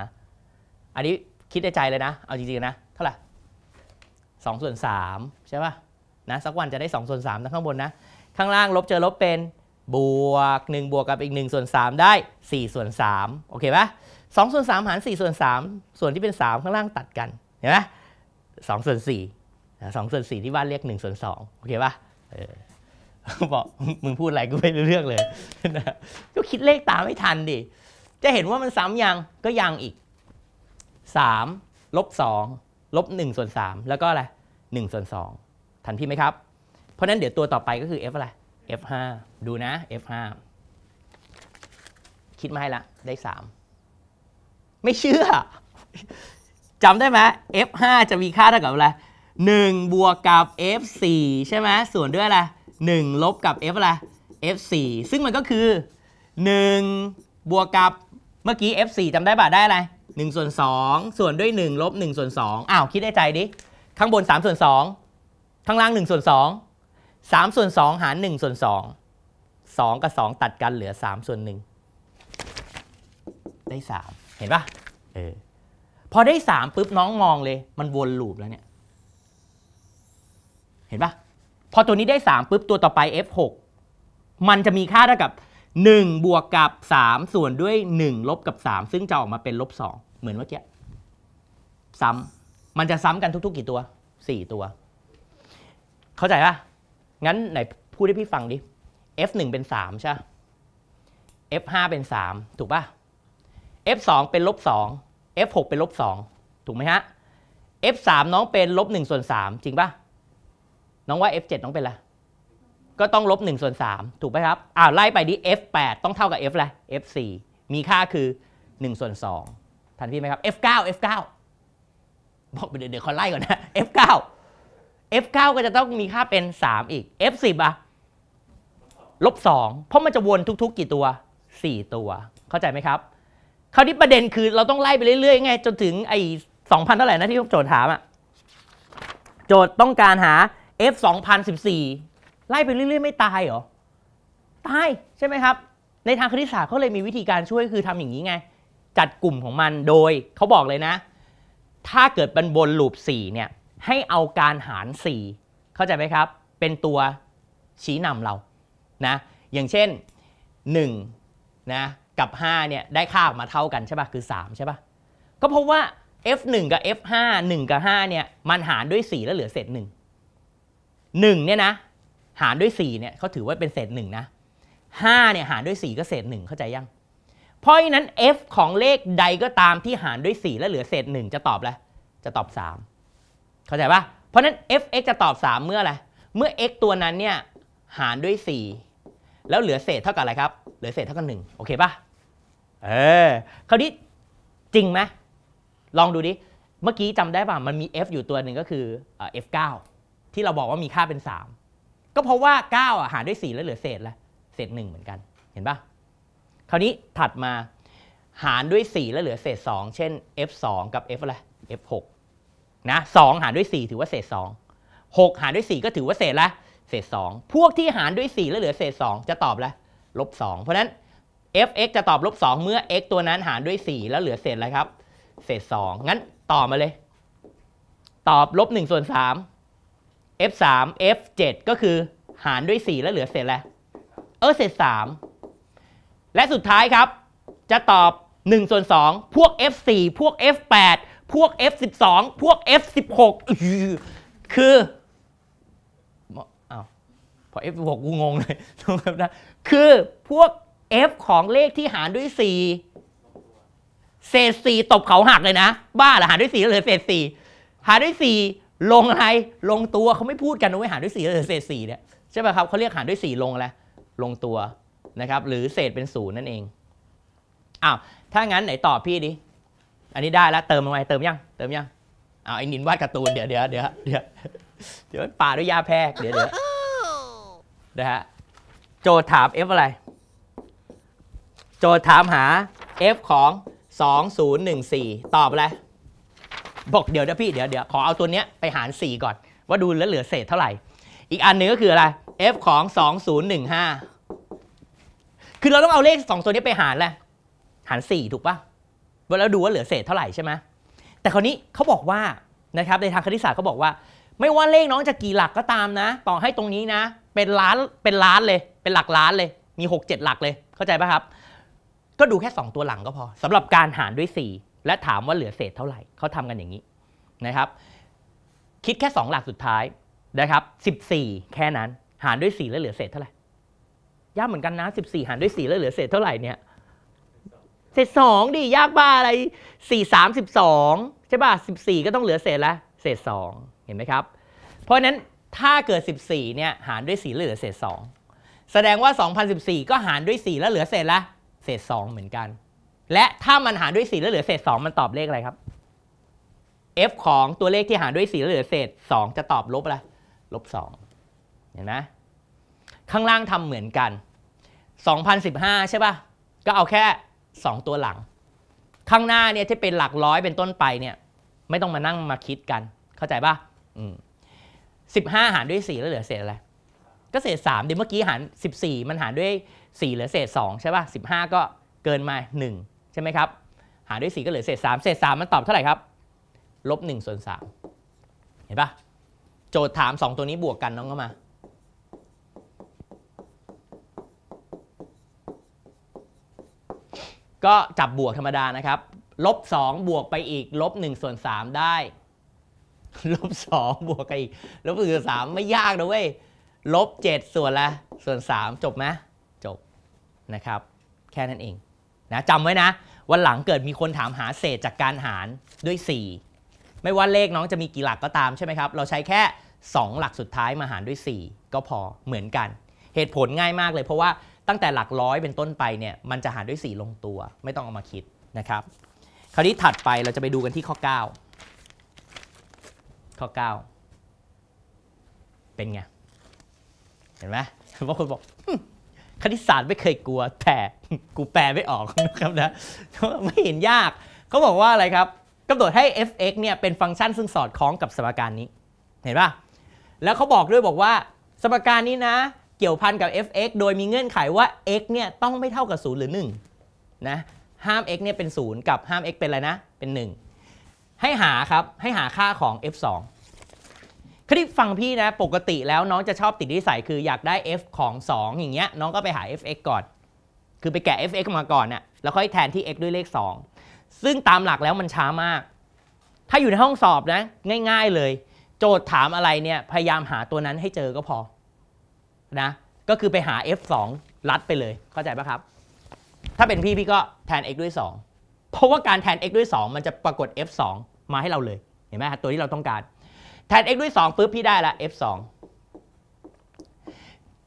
อันนี้คิดในใจเลยนะ เอาจริงๆนะ เท่าไหร่สองส่วนสามใช่ป่ะ นะสักวันจะได้สองส่วนสามทั้งข้างบนนะ ข้างล่างลบเจอลบเป็น บวกหนึ่งบวกกับอีกหนึ่งส่วนสามได้สี่ส่วนสามโอเคปะสองส่วนสามหารสี่ส่วนสามส่วนที่เป็นสามข้างล่างตัดกัน เห็นไหมสองส่วนสี่สองส่วนสี่ที่บ้านเรียกหนึ่งส่วนสองโอเคปะเอบอกมึงพูดอะไรกูไม่รู้เรื่องเลยก็คิดเลขตามไม่ทันดิจะเห็นว่ามันซ้ำยัง ก็ยังอีก3ลบ2ลบ1ส่วน3แล้วก็อะไร1ส่วน2ทันพี่ไหมครับ เพราะนั้นเดี๋ยวตัวต่อไปก็คือ f อะไร f5 ดูนะ f5 คิดมาให้ละ ได้ 3 ไม่เชื่อจำได้ไหม f5 จะมีค่าเท่ากับอะไร 1 บวกกับ f4 ใช่ไหมส่วนด้วยอะไร1ลบกับ f อะไร f4 ซึ่งมันก็คือ 1 บวกกับเมื่อกี้ f4 จำได้ป่ะได้อะไร1ส่วน 2 ส่วนด้วย 1 ลบ1ส่วน2อ้าว คิดได้ใจดิ ข้างบน3ส่วน2ข้างล่าง1ส่วน2 3ส่วน2หาร1ส่วน2 2กับ 2 ตัดกันเหลือ3ส่วน1ได้ 3 เห็นป่ะ เออ พอได้ 3ปุ๊บน้องมองเลย มันวนลูปแล้วเนี่ย เห็นป่ะ พอตัวนี้ได้3ปุ๊บตัวต่อไป f6 มันจะมีค่าเท่ากับ1 บวกกับ 3 ส่วนด้วย 1 ลบกับ 3 ซึ่งจะออกมาเป็น ลบ 2 เหมือนเมื่อกี้ซ้ำมันจะซ้ำกันทุก ๆ กี่ตัว 4 ตัว เข้าใจปะงั้นไหนพูดให้พี่ฟังดิ f 1เป็น 3 ใช่ f 5เป็น 3 ถูกปะ f 2เป็นลบ 2 f 6เป็นลบ 2 ถูกไหมฮะ f 3น้องเป็น ลบ 1 ส่วน3จริงปะน้องว่า f 7น้องเป็นอะไรก็ต้องลบ1ส่วน3 ถูกไหมครับอ้าวไล่ไปดิ f8 ต้องเท่ากับ f ละไร f4 มีค่าคือ 1 ส่วน 2 ทันทีไหมครับ f9 f9 บอกเดี๋ยวเดี๋ยวขาไล่ก่อนนะ f9 f9 ก็จะต้องมีค่าเป็น 3 อีก f10 อะลบ 2 เพราะมันจะวนทุกๆ กี่ตัว 4 ตัว เข้าใจไหมครับคราวนี้ประเด็นคือเราต้องไล่ไปเรื่อยๆไง จนถึงไอ้2,000เท่าไหร่นะที่โจทย์ถามอะโจทย์ต้องการหา f 2014ไล่ไปเรื่อย ๆไม่ตายเหรอ ตายใช่ไหมครับ ในทางคณิตศาสตร์เขาเลยมีวิธีการช่วยคือทำอย่างนี้ไง จัดกลุ่มของมันโดยเขาบอกเลยนะ ถ้าเกิดเป็นบนลูป4เนี่ย ให้เอาการหาร 4 เข้าใจไหมครับ เป็นตัวชี้นำเรานะ อย่างเช่น1นะ กับ5เนี่ยได้ค่าออกมาเท่ากัน ใช่ปะ่ะคือ 3 ใช่ปะ่ะก็เพราะว่า f1 กับ f5 1กับ5เนี่ย มันหารด้วย4แล้วเหลือเศษ1 1เนี่ยนะหารด้วย4เนี่ยเขาถือว่าเป็น เศษ1นะ5เนี่ยหารด้วย 4 ก็เศษ 1 เข้าใจยังเพราะฉะนั้น f ของเลขใดก็ตามที่หารด้วย 4 แล้วเหลือเศษ 1 จะตอบอะไรจะตอบ 3 เข้าใจปะเพราะนั้น f(x) จะตอบ 3 เมื่ออะไรเมื่อ x ตัวนั้นเนี่ยหารด้วย 4 แล้วเหลือเศษเท่ากับอะไรครับเหลือเศษเท่ากับ1โอเคปะเออคราวนี้จริงไหมลองดูดิเมื่อกี้จำได้ป่ะมันมี f อยู่ตัวหนึ่งก็คือ f9 ที่เราบอกว่ามีค่าเป็น3ก็เพราะว่า9อ่ะหารด้วย 4 แล้วเหลือเศษละ เศษ 1 เหมือนกัน เห็นปะคราวนี้ถัดมา หารด้วย 4 แล้วเหลือเศษ 2 เช่น f2 กับ f อะไร f6 นะ 2 หารด้วย 4 ถือว่าเศษ 2 6 หารด้วย 4 ก็ถือว่าเศษละ เศษ 2 พวกที่หารด้วย 4 แล้วเหลือเศษ 2 จะตอบละลบ 2 เพราะนั้น f(x) จะตอบลบ 2 เมื่อ x ตัวนั้นหารด้วย 4 แล้วเหลือเศษอะไรครับ เศษ 2 งั้นตอบมาเลย ตอบลบ1ส่วน3 f3 f7 ก็คือหารด้วย 4 แล้วเหลือเศษแล้วเออเศษ3และสุดท้ายครับ จะตอบ1ส่วน2พวก f4 พวก f8 พวก f12 พวก f16 คืออพอ f16 กูงงเลยตรงนั้นคือพวก f ของเลขที่หารด้วย 4เศษ4ตบเขาหักเลยนะ บ้าเหรอหารด้วย4แล้วเหลือเศษ4หารด้วย 4ลงอะไรลงตัวเขาไม่พูดกันเอาไว้หารด้วยสี่เศษสี่เนี่ยใช่ไหมครับเขาเรียกหารด้วยสี่ลงอะไร ลงตัวนะครับ หรือเศษเป็นศูนย์นั่นเองอ้าวถ้างั้นไหนตอบพี่ดิ อันนี้ได้แล้ว เติมลงไปเติมยังเติมยังอ้าวไอ้นินวาดการ์ตูนเดี๋ยวเดี๋ยวเดี๋ยวเดี๋ยวเดี๋ยวป่าด้วยยาแพรเดี๋ยวเดี๋ยวนะฮะโจทย์ถาม f อะไร โจทย์ถามหา f ของ 2014 ตอบอะไรบอกเดี๋ยวนะพี่เดี๋ยวเดี๋ยวขอเอาตัวเนี้ยไปหาร 4 ก่อนว่าดูแล้วเหลือเศษเท่าไหร่ อีกอันหนึ่งก็คืออะไร f ของ 2015 คือเราต้องเอาเลข2ตัวนี้ไปหารแหละหาร 4 ถูกปะ่ะแล้วดูว่าเหลือเศษเท่าไหร่ใช่ไหมแต่คราวนี้เขาบอกว่านะครับในทางคณิตศาสตร์เขาบอกว่า ไม่ว่าเลขน้องจะกี่หลักก็ตามนะ ต่อให้ตรงนี้นะ เป็นล้านเป็นล้านเลย เป็นหลักล้านเลย มี6 7หลักเลยเข้าใจป่ะครับ ก็ดูแค่ 2 ตัวหลังก็พอสำหรับการหารด้วย4และถามว่าเหลือเศษเท่าไหร่เขาทำกันอย่างนี้นะครับ คิดแค่ 2 หลักสุดท้ายนะครับ 14 แค่นั้นหารด้วย 4 แล้วเหลือเศษเท่าไหร่ยากเหมือนกันนะ14หารด้วย 4 แล้วเหลือเศษเท่าไหร่เนี่ยเศษสองดิยากบ้าอะไร4 3 12ใช่ป่ะ14 ก็ต้องเหลือเศษละเศษ 2 เห็นไหมครับ เพราะนั้นถ้าเกิด 14เนี่ยหารด้วย4แล้วเหลือเศษ2 แสดงว่า 2014 ก็หารด้วย 4 แล้วเหลือเศษละเศษ 2 เหมือนกันและถ้ามันหารด้วย4แล้วเหลือเศษ 2 มันตอบเลขอะไรครับ f ของตัวเลขที่หารด้วย4แล้วเหลือเศษ2จะตอบลบอะไรลบ2เห็นไหมข้างล่างทำเหมือนกัน2015 ใช่ป่ะก็เอาแค่2ตัวหลัง ข้างหน้าเนี่ยที่เป็นหลักร้อยเป็นต้นไปเนี่ย ไม่ต้องมานั่งมาคิดกัน เข้าใจป่ะอืมสิบห้าหารด้วยสี่แล้วเหลือเศษอะไรก็เศษสามเดี๋ยวเมื่อกี้หารสิบสี่มันหารด้วยสี่เหลือเศษสองใช่ป่ะสิบห้าก็เกินมาหนึ่งใช่ไหมครับ หารด้วย 4 ก็เหลือเศษ3เศษ3มันตอบเท่าไหร่ครับลบ1ส่วน3เห็นปะโจทย์ถาม 2 ตัวนี้บวกกันน้องก็มา ก็จับบวกธรรมดานะครับ ลบ2บวกไปอีกลบ1ส่วน3ได้ ลบ2บวกกันอีกลบ1ส่วน3ไม่ยากนะเว้ยลบ7ส่วนละส่วน3จบไหม จบนะครับ แค่นั้นเองนะจำไว้นะ วันหลังเกิดมีคนถามหาเศษจากการหารด้วย 4 ไม่ว่าเลขน้องจะมีกี่หลักก็ตามใช่ไหมครับเราใช้แค่ 2 หลักสุดท้ายมาหารด้วย 4 ก็พอเหมือนกัน เหตุผลง่ายมากเลยเพราะว่าตั้งแต่หลักร้อยเป็นต้นไปเนี่ยมันจะหารด้วย 4 ลงตัว ไม่ต้องเอามาคิดนะครับ คราวนี้ถัดไปเราจะไปดูกันที่ข้อ 9 ข้อ 9 เป็นไงเห็นไหมบางคนบอกคณิตศาสตร์ไม่เคยกลัวแต่กูแปลไม่ออกนะครับนะไม่เห็นยาก เขาบอกว่าอะไรครับกำหนดให้ f(x) เนี่ยเป็นฟังก์ชันซึ่งสอดคล้องกับสมการนี้ เห็นปะแล้วเขาบอกด้วยบอกว่า สมการนี้นะ เกี่ยวพันกับ f(x) โดยมีเงื่อนไขว่า x เนี่ยต้องไม่เท่ากับ 0 หรือ1นะห้าม x เนี่ยเป็น 0 กับห้าม x เป็นอะไรนะเป็น 1 ให้หาครับให้หาค่าของ f2 คลิปฟังพี่นะปกติแล้วน้องจะชอบติดนิสัย คืออยากได้ f ของ 2 อย่างเงี้ยน้องก็ไปหา f(x) ก่อน คือไปแกะ f(x) มาก่อนน่ะแล้วค่อยแทนที่ x ด้วยเลข 2 ซึ่งตามหลักแล้วมันช้ามาก ถ้าอยู่ในห้องสอบนะ ง่าย ๆเลย โจทย์ถามอะไรเนี่ยพยายามหาตัวนั้นให้เจอก็พอนะก็คือไปหา f2 รัดไปเลยเข้าใจปะครับ ถ้าเป็นพี่พี่ก็แทน x ด้วย2เพราะว่าการแทน x ด้วย 2 มันจะปรากฏ f2 มาให้เราเลยเห็นไหมตัวที่เราต้องการแทน x ด้วย2ปุ๊บพี่ได้ละ f 2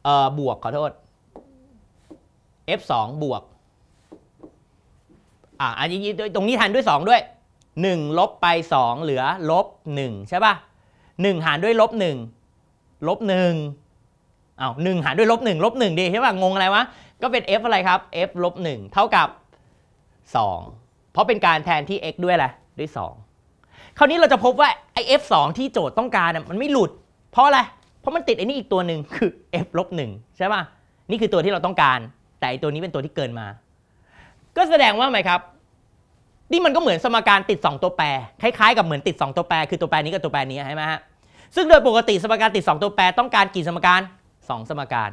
เอ่อบวกขอโทษ f 2บวก อ่าอันนี้ตรงนี้แทนด้วย 2 ด้วย 1 ลบไป 2 เหลือลบ 1 ใช่ป่ะ 1 หารด้วยลบ 1 ลบ1อ้าว1หารด้วยลบ 1 ลบ1ดีใช่ป่ะ งงอะไรวะ ก็เป็น f อะไรครับ f ลบ 1 เท่ากับ 2 เพราะเป็นการแทนที่ x ด้วยอะละด้วย 2คราวนี้เราจะพบว่าไอ้ f2 ที่โจทย์ต้องการมันไม่หลุด เพราะอะไร เพราะมันติดไอ้นี่อีกตัวหนึ่งคือ f ลบหนึ่งใช่ป่ะนี่คือตัวที่เราต้องการ แต่อตัวนี้เป็นตัวที่เกินมา ก็แสดงว่าไหมครับนี่มันก็เหมือนสมการติด 2 ตัวแปรคล้ายๆกับเหมือนติด 2 ตัวแปรคือตัวแปรนี้กับตัวแปรนี้ใช่ไหมฮะซึ่งโดยปกติสมการติด 2 ตัวแปรต้องการกี่สมการ 2 สมการ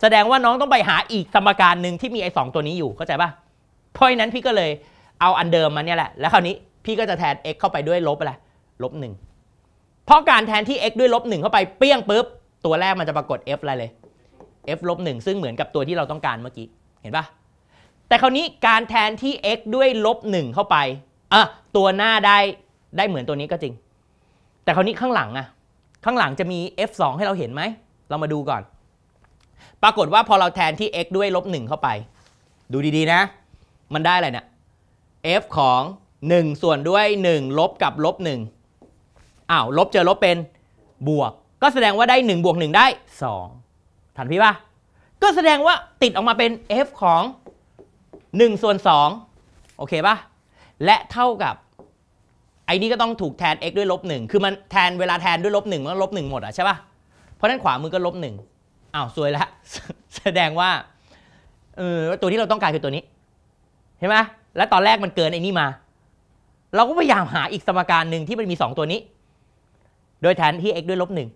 แสดงว่าน้องต้องไปหาอีกสมการหนึ่งที่มีไอ้สตัวนี้อยู่เข้าใจป่ะเพราะฉะนั้นพี่ก็เลยเอาอันเดิมมาเนี่ยแหละแล้วคราวนี้พี่ก็จะแทน x เข้าไปด้วย ลบอะไรลบหนึ่งเพราะการแทนที่ x ด้วยลบหนึ่งเข้าไปเปี้ยงปุ๊บ ตัวแรกมันจะปรากฏ f อะไรเลย f ลบหนึ่งซึ่งเหมือนกับตัวที่เราต้องการเมื่อกี้ เห็นปะแต่คราวนี้การแทนที่ x ด้วยลบหนึ่งเข้าไป อ่ะ ตัวหน้าได้ได้เหมือนตัวนี้ก็จริง แต่คราวนี้ข้างหลังอะข้างหลังจะมี f 2ให้เราเห็นไหม เรามาดูก่อน ปรากฏว่าพอเราแทนที่ x ด้วยลบหนึ่งเข้าไป ดูดีๆ นะ มันได้อะไรเนะี่ย f ของ1 ส่วนด้วย 1 ลบกับลบ1อ้าว ลบเจอลบเป็นบวก ก็แสดงว่าได้ 1 บวก1ได้2ทันพี่ปะก็แสดงว่าติดออกมาเป็น f ของ 1 ส่วน 2โอเคปะและเท่ากับ ไอ้นี่ก็ต้องถูกแทน x ด้วยลบหนึ่งคือมันแทนเวลาแทนด้วยลบหนึ่งมันลบหนึ่งหมดอ่ะใช่ปะ่ะ เพราะนั้นขวามือก็ลบหนึ่งอ้าวซวยละ แสดงว่าเออตัวที่เราต้องการคือตัวนี้ เห็นไหมและตอนแรกมันเกินไอ้นี่มาเราก็พยายามหาอีกสมการหนึ่งที่มันมี2ตัวนี้ โดยแทนที่ x ด้วยลบหนึ่ง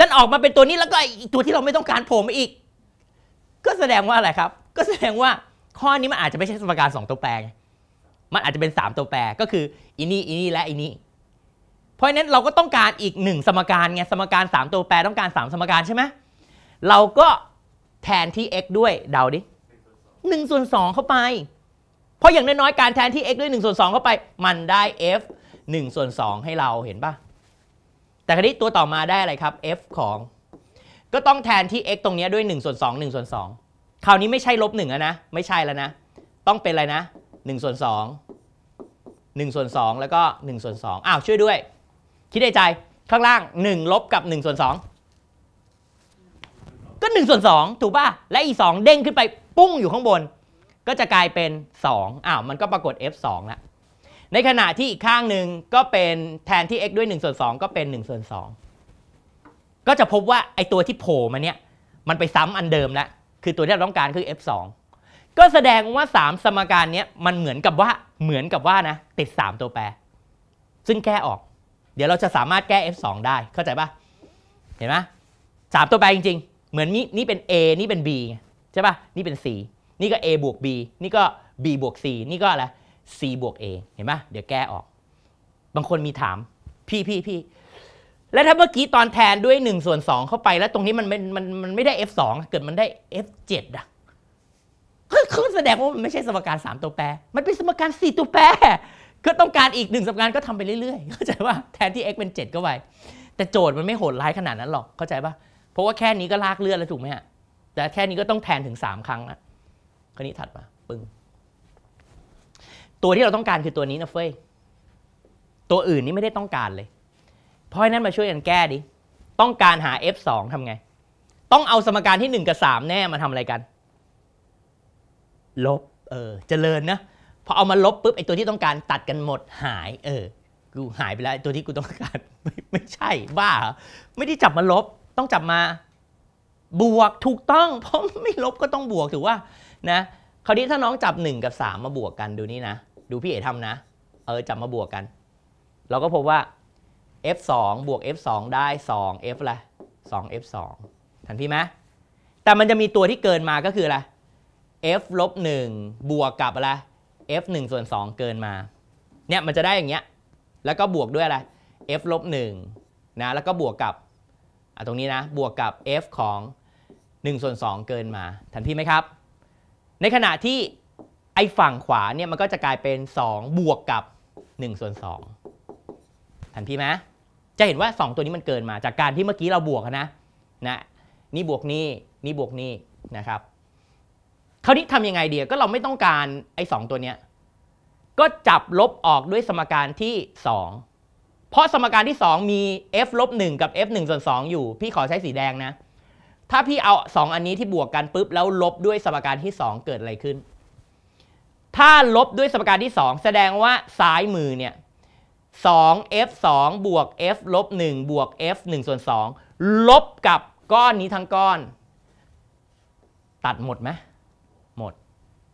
นั่นออกมาเป็นตัวนี้แล้วก็อีกตัวที่เราไม่ต้องการโผล่มาอีก ก็แสดงว่าอะไรครับ ก็แสดงว่าข้อนี้มันอาจจะไม่ใช่สมการ 2ตัวแปร มันอาจจะเป็น3ตัวแปร ก็คืออินี่อินี่และอินี่ เพราะฉะนั้นเราก็ต้องการอีก 1 สมการไง สมการ 3 ตัวแปรต้องการ3สมการใช่ไหมเราก็แทนที่ x ด้วยเดาดิ1ส่วน2เข้าไปเพราะอย่างน้อยๆ การแทนที่ x ด้วย 1 ส่วน2 เข้าไป มันได้ f 1 ส่วน 2 ให้เราเห็นปะแต่คราวนี้ตัวต่อมาได้อะไรครับ f ของ ก็ต้องแทนที่ x ตรงนี้ด้วย 1 ส่วน 2 1 ส่วน 2 คราวนี้ไม่ใช่ลบ1แล้วนะ ไม่ใช่แล้วนะ ต้องเป็นอะไรนะ 1 ส่วน 2 1 ส่วน 2 แล้วก็ 1 ส่วน2อ้าว ช่วยด้วย คิดในใจ ข้างล่าง 1 ลบกับ 1 ส่วน 2 ก็ 1 ส่วน 2 ถูกป่ะ และอีก 2 เด้งขึ้นไปปุ้งอยู่ข้างบนก็จะกลายเป็น 2อ้าว มันก็ปรากฏ f 2ละในขณะที่อีกข้างหนึ่งก็เป็นแทนที่ x ด้วย 1 ส่วน 2 ก็เป็น1ส่วน2 ก็จะพบว่าไอตัวที่โผล่มาเนี่ย มันไปซ้ำอันเดิมแล้ว คือตัวที่เราต้องการคือ f 2ก็แสดงว่า 3 สมการนี้มันเหมือนกับว่า เหมือนกับว่านะติด 3 ตัวแปร ซึ่งแก้ออก เดี๋ยวเราจะสามารถแก้ f 2ได้ เข้าใจปะเห็นไหมสามตัวแปรจริงๆ เหมือนนี่นี่เป็น a นี่เป็น b ใช่ปะนี่เป็น c นี่ก็ a บวก b นี่ก็ b บวก c นี่ก็อะไร c บวก a เห็นไหมเดี๋ยวแก้ออก บางคนมีถาม พี่พี่พี่แล้วถ้าเมื่อกี้ตอนแทนด้วย1ส่วน 2 เข้าไปแล้วตรงนี้มันมันมันมันไม่ได้ f 2เกิดมันได้ f 7อ่ะก็แสดงว่ามันไม่ใช่สมการ 3 ตัวแปร มันเป็นสมการ 4 ตัวแปรก็ต้องการอีกหนึ่งสมการก็ทำไปเรื่อยๆ เข้าใจว่าแทนที่ x เป็น 7 ก็ไปแต่โจทย์มันไม่โหดร้ายขนาดนั้นหรอก เข้าใจป่ะ เพราะว่าแค่นี้ก็ลากเลื่อนแล้วถูกไหมฮะแต่แค่นี้ก็ต้องแทนถึง 3 ครั้งอะคนนี้ถัดมาปึ้งตัวที่เราต้องการคือตัวนี้นะเฟ้ยตัวอื่นนี่ไม่ได้ต้องการเลยเพราะนั้นมาช่วยกันแก้ดิต้องการหา f2 ทำไง ต้องเอาสมการที่ 1 กับ3แน่มาทำอะไรกัน ลบ เออเจริญนะพอเอามาลบปุ๊บไอตัวที่ต้องการตัดกันหมด หาย เออกูหายไปแล้วตัวที่กูต้องการ ไม่ไม่ใช่บ้า ไม่ได้จับมาลบ ต้องจับมา บวกถูกต้องเพราะไม่ลบก็ต้องบวกถือว่านะ คราวนี้ถ้าน้องจับ 1 กับ 3 มาบวกกัน ดูนี่นะ ดูพี่เอ๋ทำนะ เออ จับมาบวกกัน เราก็พบว่า f2 บวก f2 ได้ 2f ละ 2f2 ทันพี่ไหมแต่มันจะมีตัวที่เกินมาก็คืออะไร f ลบ1บวกกับอะไร f 1ส่วน2เกินมา เนี่ยมันจะได้อย่างเงี้ย แล้วก็บวกด้วยอะไร f ลบ1นะ แล้วก็บวกกับ ตรงนี้นะ บวกกับ f ของ1ส่วน2เกินมา ทันพี่ไหมครับในขณะที่ไอ้ฝั่งขวาเนี่ยมันก็จะกลายเป็น2 บวกกับ1ส่วน2ทันทีไหมจะเห็นว่า 2 ตัวนี้มันเกินมาจากการที่เมื่อกี้เราบวกนะนะนี่บวกนี่นี่บวกนี่นะครับคราวนี้ทำยังไงเดียก็เราไม่ต้องการไอ้สตัวเนี้ยก็จับลบออกด้วยสมการที่ 2 เพราะสมการที่ 2 มี f ลบ1กับ f 1ส่วน2อยู่ พี่ขอใช้สีแดงนะถ้าพี่เอา 2 อันนี้ที่บวกกันปุ๊บแล้วลบด้วยสมการที่ 2 เกิดอะไรขึ้น ถ้าลบด้วยสมการที่ 2 แสดงว่าซ้ายมือเนี่ย2 f 2บวก f ลบ1บวก f 1ส่วน2ลบกับก้อนนี้ทั้งก้อน ตัดหมดไหมหมด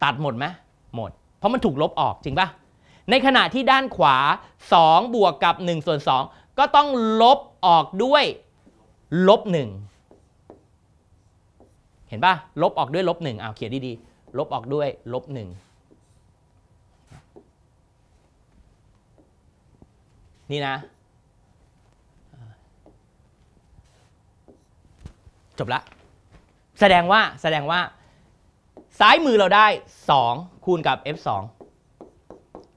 ตัดหมดไหมหมด เพราะมันถูกลบออกจริงปะในขณะที่ด้านขวา 2 บวกกับ1ส่วน2ก็ต้องลบออกด้วย ลบ 1เห็นปะลบออกด้วยลบหนึ่งเอาเขียนดีๆ ลบออกด้วยลบหนึ่งนี่นะ จบละแสดงว่าแสดงว่า ซ้ายมือเราได้ 2 คูณกับ f2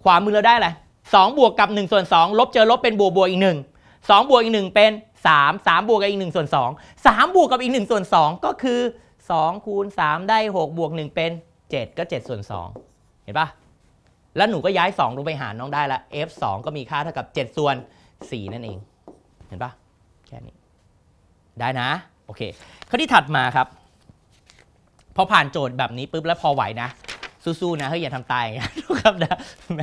ขวามือเราได้อะไร2บวกกับ1ส่วน2ลบเจอลบเป็นบวกบวกอีก 1 2 บวกอีก 1 เป็น 3 3 บวกกับอีก 1 ส่วน2 3 บวกกับอีก1ส่วน2ก็คือ2คูณ3ได้6 บวก 1 เป็น 7 ก็ 7 ส่วน 2 เห็นปะแล้วหนูก็ย้าย 2 ลงไปหารน้องได้ละ f 2ก็มีค่าเท่ากับ 7 ส่วน 4 นั่นเอง เห็นปะแค่นี้ ได้นะ โอเคข้อที่ถัดมาครับ พอผ่านโจทย์แบบนี้ปุ๊บแล้วพอไหวนะ สู้ๆนะเฮ้ย อย่าทำตายนะครับนะแหม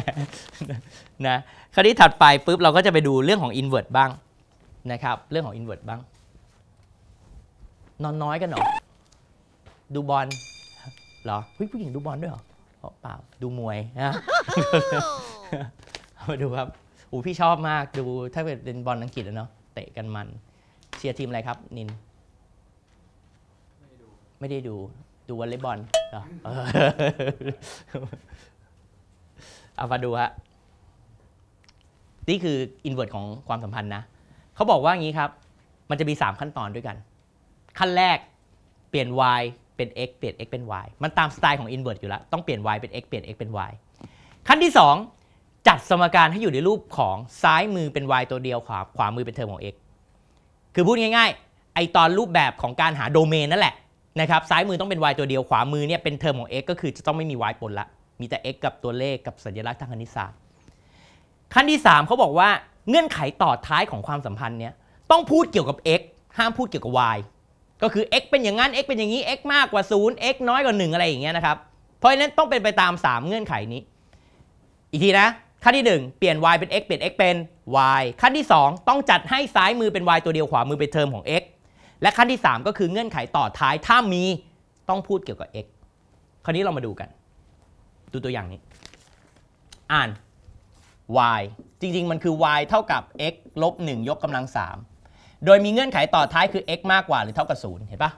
นะข้อที่ถัดไปปุ๊บเราก็จะไปดูเรื่องของ invert บ้างนะครับเรื่องของ invert บ้างนอนน้อยกันหรอดูบอลเหรอผู้หญิงดูบอลด้วยเหรอ เปล่าดูมวยนะ มาดูครับ อูพี่ชอบมากดูถ้าเป็นบอลอังกฤษนะเนาะ เตะกันมัน เชียร์ทีมอะไรครับ นิน ไม่ได้ดู ดูวอลเลย์บอลเหรอเอามาดูฮะ นี่คืออินเวอร์ตของความสัมพันธ์นะ เขาบอกว่าอย่างนี้ครับ มันจะมี 3 ขั้นตอนด้วยกัน ขั้นแรก เปลี่ยน y เป็น x เปลี่ยน x เป็น y มันตามสไตล์ของ i n v e r ์สอยู่แล้วต้องเปลี่ยน y เป็น x เปลี่ยน x เป็น y ขั้นที่ 2 จัดสมการให้อยู่ในรูปของซ้ายมือเป็น y ตัวเดียวขวาขวามือเป็นเทอมของ x คือพูดง่ายๆไอตอนรูปแบบของการหาโดเมนนั่นแหละนะครับซ้ายมือต้องเป็น y ตัวเดียวขวามือเนี่ยเป็นเทอมของ x ก็คือจะต้องไม่มี y ปนละมีแต่ x กับตัวเลขกับสัญลักษณ์ทางคณิตศาสตร์ ขั้นที่ 3เขาบอกว่าเงื่อนไขต่อท้ายของความสัมพันธ์เนี่ยต้องพูดเกี่ยวกับ x ห้ามพูดเกี่ยวกับ y ก็คือ x เป็นอย่างนั้น x เป็นอย่างนี้ x มากกว่า 0 x น้อยกว่า 1 อะไรอย่างเงี้ยนะครับ เพราะฉะนั้นต้องเป็นไปตาม 3 เงื่อนไขนี้ อีกทีนะ ขั้นที่ 1 เปลี่ยน y เป็น x เปลี่ยน x เป็น y ขั้นที่ 2 ต้องจัดให้ซ้ายมือเป็น y ตัวเดียวขวามือเป็นเทอมของ x และขั้นที่ 3 ก็คือเงื่อนไขต่อท้ายถ้ามีต้องพูดเกี่ยวกับ x คราวนี้เรามาดูกัน ดูตัวอย่างนี้ อ่าน y จริงๆมันคือ y เท่ากับ x ลบ 1 ยกกำลัง 3โดยมีเงื่อนไขต่อท้ายคือ x มากกว่าหรือเท่ากับ 0 เห็นปะ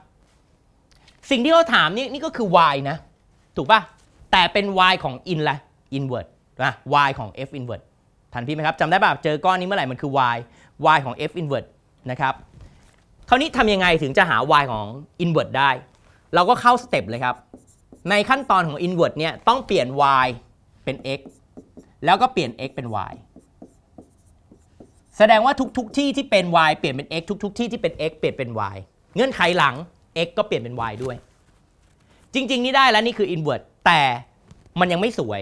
สิ่งที่เขาถามนี่นี่ก็คือ y นะ ถูกปะแต่เป็น y ของ in ละ inverse นะ y ของ f inverse ทันพี่ไหมครับจำได้ปะเจอก้อนนี้เมื่อไหร่มันคือ y y ของ f inverse นะครับคราวนี้ทำยังไงถึงจะหา y ของ inverse ได้ เราก็เข้าสเต็ปเลยครับ ในขั้นตอนของ inverse เนี่ยต้องเปลี่ยน y เป็น x แล้วก็เปลี่ยน x เป็น y แสดงว่าทุกๆที่ที่เป็น y เปลี่ยนเป็น x ทุก ๆที่ที่เป็น x เปลี่ยนเป็น y เงื่อนไขหลัง x ก็เปลี่ยนเป็น y ด้วย จริงๆนี่ได้แล้วนี่คือ i n v e r t แต่มันยังไม่สวย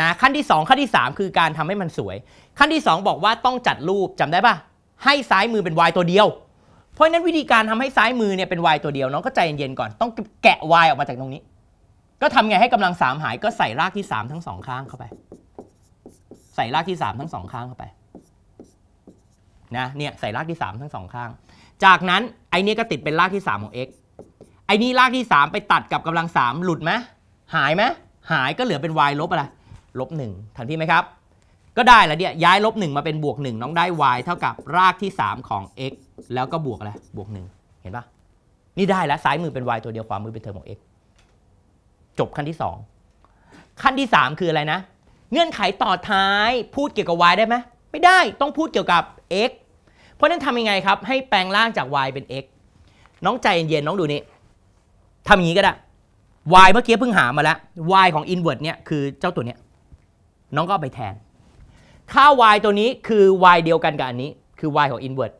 นะขั้นที่2ขั้นที่3คือการทำให้มันสวย ขั้นที่2บอกว่าต้องจัดรูปจำได้ปะให้ซ้ายมือเป็น y ตัวเดียว เพราะนั้นวิธีการทำให้ซ้ายมือเนี่ยเป็น y ตัวเดียวน้องก็ใจเย็นๆ ก่อนต้องแกะ y ออกมาจากตรงนี้ ก็ทำไงให้กำลัง3หายก็ใส่รากที่3ทั้งสองข้างเข้าไป ใส่รากที่3ทั้งสองข้างเข้าไปนะเนี่ยใส่รากที่ 3 ทั้งสองข้าง จากนั้นไอเนี้ยก็ติดเป็นรากที่3ของ x ไอนี้รากที่ 3 ไปตัดกับกำลัง3หลุดไหมหายไหมหายก็เหลือเป็น y ลบอะไรลบหทันทีไหมครับ ก็ได้แล้วเนี่ยย้ายลบหมาเป็นบวก1น้องได้ y เท่ากับรากที่3ของ x แล้วก็บวกอะไรบวก 1เห็นปะนี่ได้แล้วซ้ายมือเป็น y ตัวเดียวขวามือเป็นเทอมของ x จบขั้นที่2ขั้นที่3คืออะไรนะ เงื่อนไขต่อท้ายพูดเกี่ยวกับ y ได้ไหมไม่ได้ต้องพูดเกี่ยวกับ x เพราะนั้นทำยังไงครับ ให้แปลงร่างจาก y เป็น x น้องใจเย็นๆ น้องดูนี่ทำอย่างนี้ก็ได้ y เมื่อกี้เพิ่งหามาแล้ว y ของ inverse เนี่ยคือเจ้าตัวเนี้ยน้องก็ไปแทน ค่า y ตัวนี้คือ y เดียวกันกับอันนี้ คือ y ของ inverse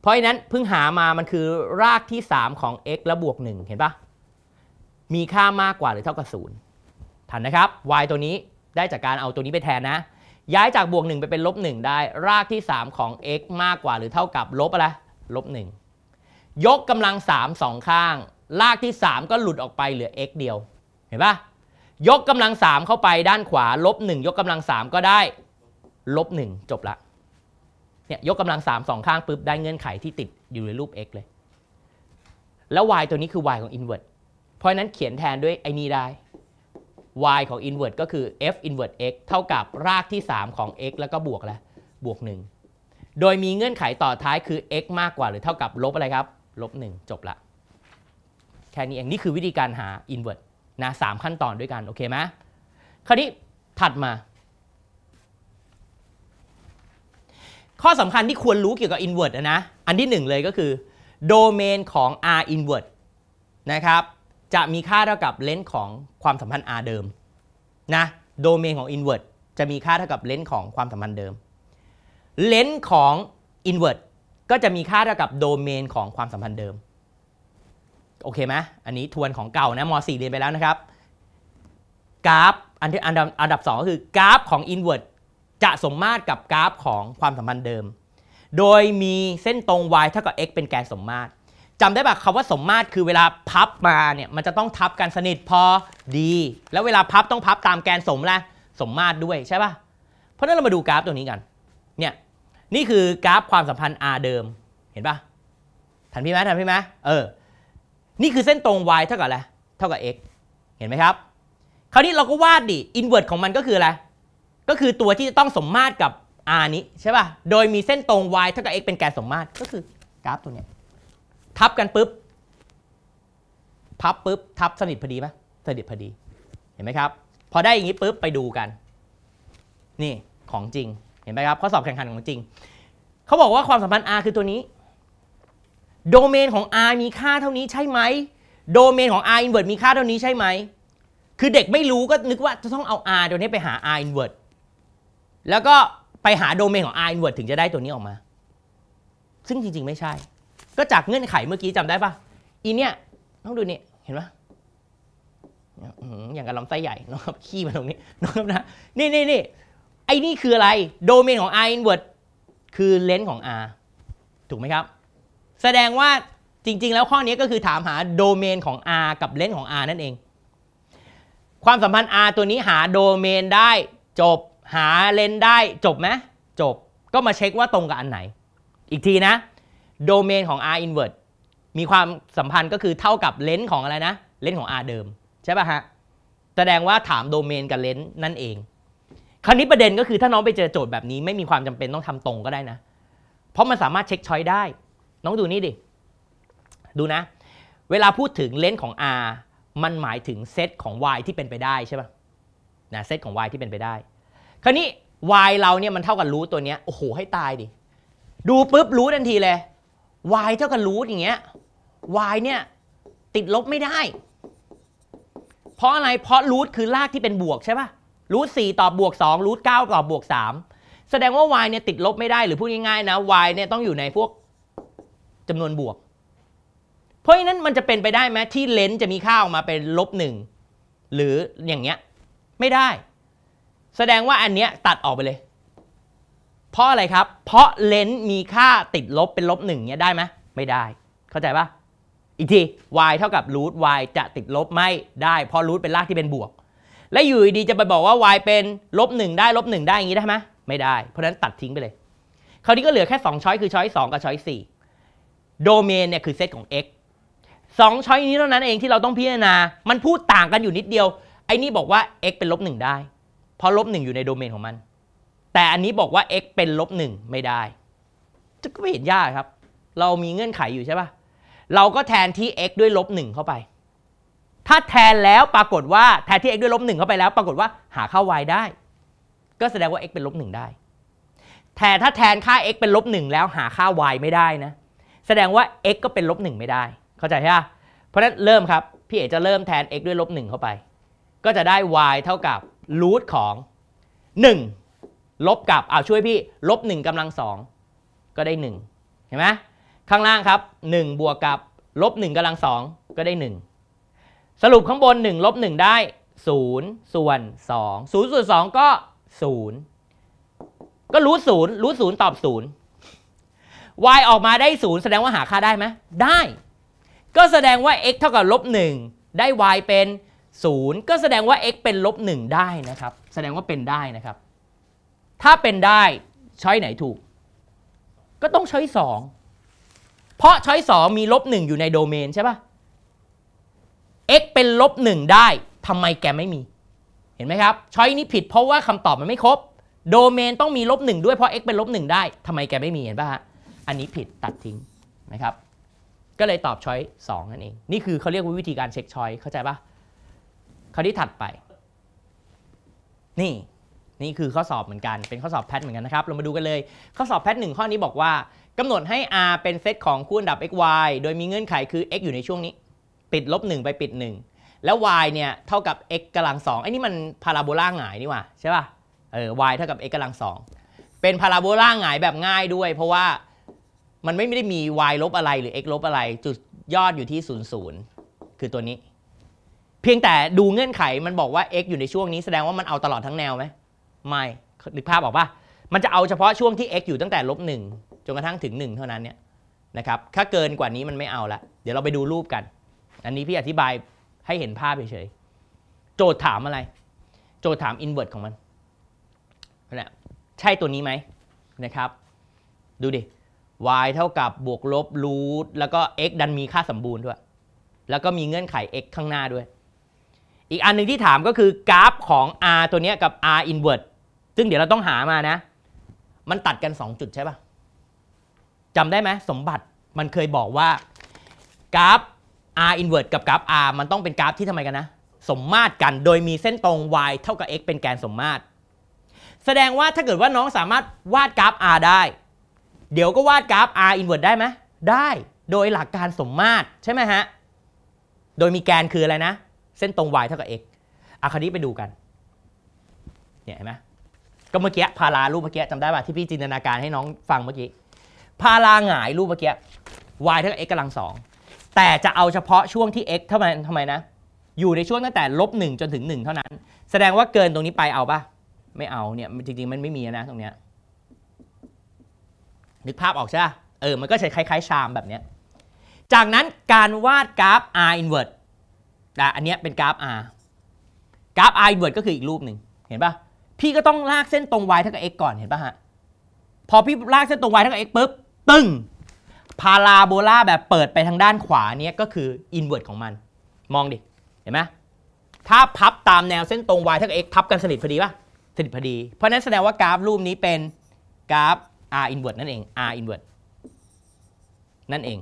เพราะฉะนั้นเพิ่งหามามันคือรากที่ 3 ของ x แล้วบวก 1 เห็นปะมีค่ามากกว่าหรือเท่ากับ0ทันนะครับ y ตัวนี้ได้จากการเอาตัวนี้ไปแทนนะย้ายจากบวก1ไปเป็นลบ1 ได้ รากที่ 3 ของ x มากกว่าหรือเท่ากับ ลบอะไรลบ 1 ยกกำลัง3 2ข้าง รากที่ 3 ก็หลุดออกไปเหลือ x เดียว เห็นปะ ยกกำลัง 3 เข้าไปด้านขวาลบ 1 ยกกำลัง 3 ก็ได้ลบ1จบละ เนี่ยยกกำลัง3 2ข้างปุ๊บได้เงื่อนไขที่ติดอยู่ในรูป x เลย แล้ว y ตัวนี้คือ y ของ invert เพราะนั้นเขียนแทนด้วยไอ้นี่ได้ y ของ i n v e r t ก็คือ f inverse x เท่ากับรากที่ 3 ของ x แล้วก็บวกแล้ว บวก 1 โดยมีเงื่อนไขต่อท้ายคือ x มากกว่า หรือเท่ากับ ลบอะไรครับ ลบ 1 จบละแค่นี้เองนี่คือวิธีการหา i n v e r s นะสขั้นตอนด้วยกัน โอเคไหมคราวนี้ ถัดมา ข้อสำคัญที่ควรรู้เกี่ยวกับ inverse นะอันที่1เลยก็คือโดเมนของ r i n v e r s นะครับจะมีค่าเท่ากับเลนส์ของความสัมพันธ์ R เดิมนะโดเมนของ invert จะมีค่าเท่ากับเลนส์ของความสัมพันธ์เดิม เลนส์ของ invert ก็จะมีค่าเท่ากับโดเมนของความสัมพันธ์เดิมโอเคไหมอันนี้ทวนของเก่านะม .4 เรียนไปแล้วนะครับ กราฟอันที่อันดับอันดับ2ก็คือกราฟของ invert จะสมมาตรกับกราฟของความสัมพันธ์เดิม โดยมีเส้นตรง y เท่ากับ x เป็นแกนสมมาตรจำได้ปะคำว่าสมมาตรคือเวลาพับมาเนี่ยมันจะต้องทับกันสนิทพอดี แล้วเวลาพับต้องพับตามแกนสมละ สมมาตรด้วยใช่ปะเพราะนั้นเรามาดูกราฟตัวนี้กันเนี่ยนี่คือกราฟความสัมพันธ์ R เดิม เห็นปะทันพี่ไหมทันพี่ไหมเออนี่คือเส้นตรง y เท่ากับอะไรเท่ากับ x เห็นไหมครับคราวนี้เราก็วาดดิอินเวอร์สของมันก็คืออะไรก็คือตัวที่จะต้องสมมาตรกับ r นี้ใช่ปะโดยมีเส้นตรง y เท่ากับ x เป็นแกนสมมาตรก็คือกราฟตัวเนี้ยทับกันปุ๊บพับปุ๊บทับสนิทพอดีไหมสนิทพอดีเห็นไหมครับพอได้อย่างนี้ปุ๊บไปดูกันนี่ของจริงเห็นไหมครับข้อสอบแข่งขันของจริงเขาบอกว่าความสัมพันธ์ R คือตัวนี้ โดเมนของ R มีค่าเท่านี้ใช่ไหมโดเมนของ R i n v e r ์สมีค่าเท่านี้ใช่ไหมคือเด็กไม่รู้ก็นึกว่าจะต้องเอา R ตัวนี้ไปหา R i n v e r ์สแล้วก็ไปหาโดเมนของ R i n v e r ์สถึงจะได้ตัวนี้ออกมา ซึ่งจริงๆไม่ใช่ก็จากเงื่อนไขเมื่อกี้จำได้ปะอีเนี่ยต้องดูนี่เห็นไหมอย่างกับลำไส้ใหญ่นะครับขี้มาตรงนี้นะครับนะนี่นี่นี่ไอ้นี่คืออะไรโดเมนของ r inverse คือเลนส์ของ r ถูกไหมครับ แสดงว่าจริงๆ แล้วข้อนี้ก็คือถามหาโดเมนของ r กับเลนส์ของ r นั่นเอง ความสัมพันธ์ r ตัวนี้หาโดเมนได้ จบ หาเลนส์ได้ จบไหมจบ ก็มาเช็คว่าตรงกับอันไหน อีกทีนะโดเมนของ R inverse มีความสัมพันธ์ก็คือเท่ากับเลนส์ของอะไรนะเลนส์ของ R เดิม ใช่ป่ะฮะ แสดงว่าถามโดเมนกับเลนส์นั่นเอง คราวนี้ประเด็นก็คือถ้าน้องไปเจอโจทย์แบบนี้ ไม่มีความจำเป็นต้องทำตรงก็ได้นะ เพราะมันสามารถเช็คชอยได้ น้องดูนี่ดิ ดูนะ เวลาพูดถึงเลนส์ของ R มันหมายถึงเซต ของ y ที่เป็นไปได้ใช่ป่ะ นะเซตของ y ที่เป็นไปได้ คราวนี้ y เราเนี่ยมันเท่ากับรู้ตัวเนี้ย โอ้โหให้ตายดิ ดูปุ๊บรู้ทันทีเลย y เท่ากับรูทอย่างเงี้ย y เนี่ย ติดลบไม่ได้ เพราะอะไรเพราะรูทคือรากที่เป็นบวกใช่ปะ่ะรูทสี่ต่อบวก2รูทเก้าต่อบวกสามแสดงว่า y เนี่ยติดลบไม่ได้ หรือพูดง่ายๆนะ y เนี่ยต้องอยู่ในพวกจำนวนบวก เพราะฉะนั้นมันจะเป็นไปได้ไหมที่เลนส์จะมีค่าออกมาเป็นลบหนึ่งหรืออย่างเงี้ย ไม่ได้ แสดงว่าอันเนี้ย ตัดออกไปเลยเพราะอะไรครับ เพราะเลนส์มีค่าติดลบเป็นลบหนึ่งเนี่ยได้ไหมไม่ได้ เข้าใจปะอีกที y เท่ากับ root y จะติดลบไม่ได้ เพราะ root เป็นรากที่เป็นบวก และอยู่ดีจะไปบอกว่า y เป็นลบหนึ่งได้ลบหนึ่งได้อย่างนี้ได้ไหมไม่ได้ เพราะนั้นตัดทิ้งไปเลยคราวนี้ก็เหลือแค่2ช้อยคือช้อย2กับช้อย4โดเมนเนี่ยคือเซตของ x 2ช้อยนี้เท่านั้นเองที่เราต้องพิจารณา มันพูดต่างกันอยู่นิดเดียว ไอ้นี่บอกว่า x เป็นลบหนึ่งได้ เพราะลบหนึ่งอยู่ในโดเมนของมันแต่อันนี้บอกว่า x เป็นลบหนึ่งไม่ได้ จะก็ไม่เห็นยากครับ เรามีเงื่อนไขอยู่ใช่ปะ่ะเราก็แทนที่ x ด้วยลบหนึ่งเข้าไป ถ้าแทนแล้วปรากฏว่าแทนที่ x ด้วยลบหนึ่งเข้าไปแล้วปรากฏว่าหาค่า y ได้ ก็แสดงว่า x เป็นลบหนึ่งได้ แต่ถ้าแทนค่า x เป็นลบหนึ่งแล้วหาค่า y ไม่ได้นะ แสดงว่า x ก็เป็นลบหนึ่งไม่ได้ เข้าใจใช่ปะเพราะนั้นเริ่มครับ พี่เอจะเริ่มแทน x ด้วยลบหนึ่งเข้าไป ก็จะได้ y เท่ากับรูทของ 1ลบกับเอาช่วยพี่ลบ1กำลังสองก็ได้1เห็นไหมข้างล่างครับ1บวกกับลบ1กำลังสองก็ได้ 1 สรุปข้างบน1ลบ1ได้0ส่วน2 0ส่วน2ก็ 0 ก็รูท0รูท0ตอบ0 y ออกมาได้0แสดงว่าหาค่าได้ไหมได้ ก็แสดงว่า x เท่ากับลบ1ได้ y เป็น 0 ก็แสดงว่า x เป็นลบ1ได้นะครับแสดงว่าเป็นได้นะครับถ้าเป็นได้ช้อยไหนถูก ก็ต้องช้อยสองเพราะช้อยสองมีลบหนึ่งอยู่ในโดเมนใช่ปะ่ะ x เป็นลบหนึ่งได้ทำไมแกไม่มี เห็นไหมครับช้อยนี้ผิดเพราะว่าคำตอบมันไม่ครบ โดเมนต้องมีลบหนึ่งด้วยเพราะ x เป็นลบหนึ่งได้ทำไมแกไม่มี เห็นป่ะฮะอันนี้ผิดตัดทิ้งนะครับ ก็เลยตอบช้อยสองนั่นเอง นี่คือเขาเรียกว่าวิธีการเช็คช้อยเข้าใจปะ่ะคราวนี้ถัดไป นี่นี่คือข้อสอบเหมือนกัน เป็นข้อสอบแพทเหมือนกันนะครับ เรามาดูกันเลย ข้อสอบแพทหนึ่งข้อนี้บอกว่า กำหนดให้ r เป็นเซตของคู่อันดับ x y โดยมีเงื่อนไขคือ x อยู่ในช่วงนี้ ปิดลบ1 ไปปิด 1 แล้ว y เนี่ย เท่ากับ x กำลังสองไอ้นี่มัน พาราโบลาหงายนี่ว่าใช่ป่ะ เออ y เท่ากับ x กำลังสองเป็นพาราโบลาหงายแบบง่ายด้วย เพราะว่ามันไม่ได้มี y ลบอะไรหรือ x ลบอะไร จุดยอดอยู่ที่00คือตัวนี้ เพียงแต่ดูเงื่อนไขมันบอกว่า x อยู่ในช่วงนี้แสดงว่ามันเอาตลอดทั้งแนวไหมไม่ดึกภาพออกปะมันจะเอาเฉพาะช่วงที่ x อยู่ตั้งแต่ลบหนึ่งจนกระทั่งถึง 1 เท่านั้นเนี่ยนะครับ ถ้าเกินกว่านี้มันไม่เอาละ เดี๋ยวเราไปดูรูปกัน อันนี้พี่อธิบายให้เห็นภาพเฉยๆโจทย์ถามอะไร โจทย์ถามอินเวอร์สของมันนะใช่ตัวนี้ไหมนะครับ ดูดิ y เท่ากับบวกลบรูทแล้วก็ x ดันมีค่าสมบูรณ์ด้วยแล้วก็มีเงื่อนไข x ข้างหน้าด้วย อีกอันหนึ่งที่ถามก็คือกราฟของ r ตัวนี้กับ r i n v e r ์สซึ่งเดี๋ยวเราต้องหามานะ มันตัดกัน 2 จุดใช่ปะ่ะ จำได้ไหมสมบัติมันเคยบอกว่ากราฟ r inverse กับกราฟ r มันต้องเป็นกราฟที่ทำไมกันนะสมมาตรกันโดยมีเส้นตรง y เท่ากับ x เป็นแกน สมมาตร แสดงว่าถ้าเกิดว่าน้องสามารถวาดกราฟ r ได้ เดี๋ยวก็วาดกราฟ r inverse ได้ไหมได้โดยหลักการสมมาตรใช่ไหมฮะ โดยมีแกนคืออะไรนะ เส้นตรง y เท่ากับ x อ่ะคราวนี้ไปดูกัน เนี่ยเห็นไหมก็เมื่อกี้พารารูปเมื่อกี้จำได้ป่ะที่พี่จินตนาการให้น้องฟังเมื่อกี้พาราหงายรูปเมื่อกี้ y เท่ากับ x กำลังสองแต่จะเอาเฉพาะช่วงที่ x เท่าไหร่ทำไมนะอยู่ในช่วงตั้งแต่ลบหนึ่งจนถึงหนึ่งเท่านั้น แสดงว่าเกินตรงนี้ไปเอาป่ะไม่เอาเนี่ยจริงๆมันไม่มีนะตรงเนี้ยนึกภาพออกใช่ป่ะเออมันก็ใช้คล้าย ๆชามแบบเนี้ยจากนั้นการวาดกราฟ r inverse อันเนี้ยเป็นกราฟ r กราฟ r inverse ก็คืออีกรูปหนึ่งเห็นป่ะพี่ก็ต้องลากเส้นตรง y เท่ากับ x ก่อนเห็นป่ะฮะ พอพี่ลากเส้นตรง y เท่ากับ x ปุ๊บ ตึ้งพาราโบลาแบบเปิดไปทางด้านขวาเนี้ยก็คืออินเวอร์ตของมัน มองดิ เห็นไหมถ้าพับตามแนวเส้นตรง y เท่ากับ x ทับกันสนิทพอดีป่ะสนิทพอดี เพราะนั้นแสดงว่ากราฟรูปนี้เป็น กราฟ r อินเวอร์สนั่นเอง r อินเวอร์สนั่นเอง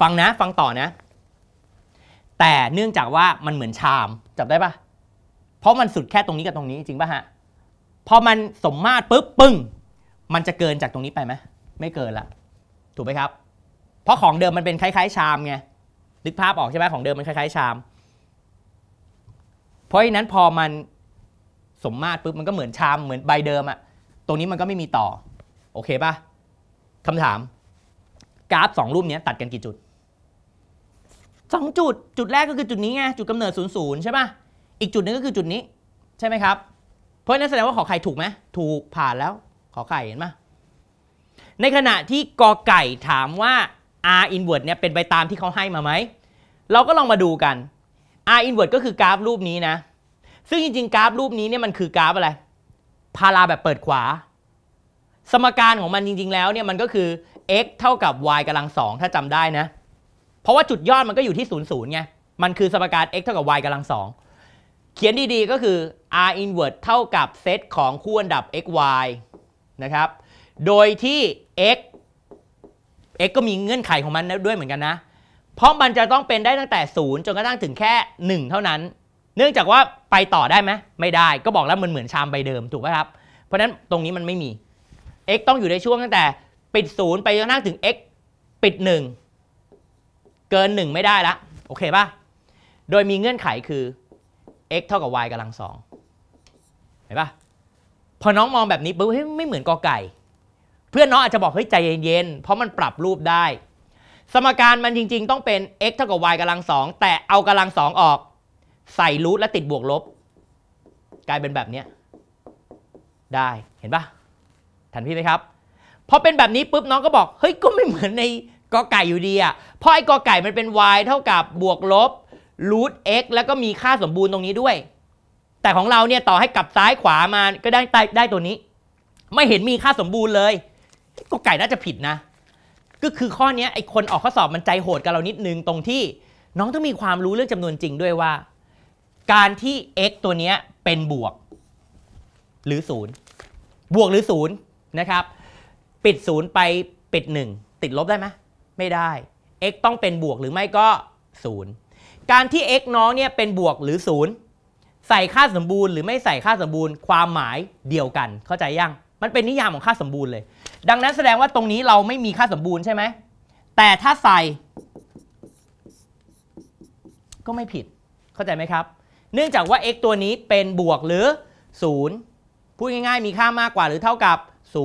ฟังนะฟังต่อนะ แต่เนื่องจากว่ามันเหมือนชามจับได้ปะเพราะมันสุดแค่ตรงนี้ กับตรงนี้จริงป่ะฮะพอมันสมมาตรปุ๊บปึ้งมันจะเกินจากตรงนี้ไปไหมไม่เกินละถูกไหมครับ เพราะของเดิมมันเป็นคล้าย ๆ ชามไงนึกภาพออกใช่ไหมของเดิมมันคล้ายๆชาม เพราะฉะนั้นพอมันสมมาตรปุ๊บมันก็เหมือนชาม เหมือนใบเดิมอะตรงนี้มันก็ไม่มีต่อ โอเคป่ะคำถามกราฟสองรูปนี้ตัดกันกี่จุดสองจุด จุดแรกก็คือจุดนี้ไงจุดกำเนิดศูนย์ศูนย์ใช่ป่ะอีกจุดนึงก็คือจุดนี้ ใช่ไหมครับ เพราะนั้นแสดงว่าขอไข่ถูกไหมถูกผ่านแล้ว ขอไข่เห็นไหม ในขณะที่กอไก่ถามว่า r inverse เนี่ยเป็นไปตามที่เขาให้มาไหม เราก็ลองมาดูกัน r inverse ก็คือกราฟรูปนี้นะซึ่งจริง ๆ กราฟรูปนี้เนี่ยมันคือกราฟอะไร พาราแบบเปิดขวา สมการของมันจริง ๆ แล้วเนี่ยมันก็คือ x เท่ากับ y กำลังสองถ้าจำได้นะเพราะว่าจุดยอดมันก็อยู่ที่0ูนย์ไงมันคือสมการ x เท่ากับ y กำลังสองเขียนดี ๆ ก็คือ r inverse เท่ากับเซตของคู่อันดับ x y นะครับ โดยที่ x x ก็มีเงื่อนไขของมันด้วยเหมือนกันนะ เพราะมันจะต้องเป็นได้ตั้งแต่ 0 จนกระทั่งถึงแค่ 1 เท่านั้น เนื่องจากว่าไปต่อได้ไหม ไม่ได้ ก็บอกแล้วมันเหมือนชามใบเดิม ถูกไหมครับ เพราะนั้นตรงนี้มันไม่มี x ต้องอยู่ในช่วงตั้งแต่ ปิด 0 ไปจนกระทั่งถึง x ปิด 1 เกิน 1 ไม่ได้ละ โอเคป่ะ โดยมีเงื่อนไขคือ x เท่ากับ y กำลังสองเห็นปะพอน้องมองแบบนี้ปุ๊บเฮ้ยไม่เหมือนกอไก่ เพื่อนน้องอาจจะบอกเฮ้ยใจเย็นๆเพราะมันปรับรูปได้ สมการมันจริงๆ ต้องเป็น x เท่ากับ y กำลังสองแต่เอากำลังสองออก ใส่รูทและติดบวกลบ กลายเป็นแบบนี้ได้เห็นปะทันพี่ไหมครับพอเป็นแบบนี้ปุ๊บน้องก็บอกเฮ้ยก็ไม่เหมือนในกอไก่อยู่ดีอะเพราะไอ้กอไก่มันเป็น y เท่ากับบวกลบรูท x แล้วก็มีค่าสมบูรณ์ตรงนี้ด้วย แต่ของเราเนี่ยต่อให้กลับซ้ายขวามาก็ได้ได้ได้ตัวนี้ ไม่เห็นมีค่าสมบูรณ์เลย ก็ไก่น่าจะผิดนะ ก็คือข้อนี้ไอ้คนออกข้อสอบมันใจโหดกับเรานิดนึงตรงที่ น้องต้องมีความรู้เรื่องจำนวนจริงด้วยว่า การที่ x ตัวนี้เป็นบวก หรือ 0 บวกหรือ0นะครับปิด 0 ไปปิด 1 ติดลบได้ไหมไม่ได้ x ต้องเป็นบวกหรือไม่ก็0การที่ x น้องเนี่ยเป็นบวกหรือ0ใส่ค่าสมบูรณ์หรือไม่ใส่ค่าสมบูรณ์ความหมายเดียวกัน เข้าใจยังมันเป็นนิยามของค่าสมบูรณ์เลย ดังนั้นแสดงว่าตรงนี้เราไม่มีค่าสมบูรณ์ใช่ไหมแต่ถ้าใส่ก็ไม่ผิดเข้าใจไหมครับ เนื่องจากว่า x ตัวนี้เป็นบวกหรือ0พูดง่าย ๆ มีค่ามากกว่าหรือเท่ากับ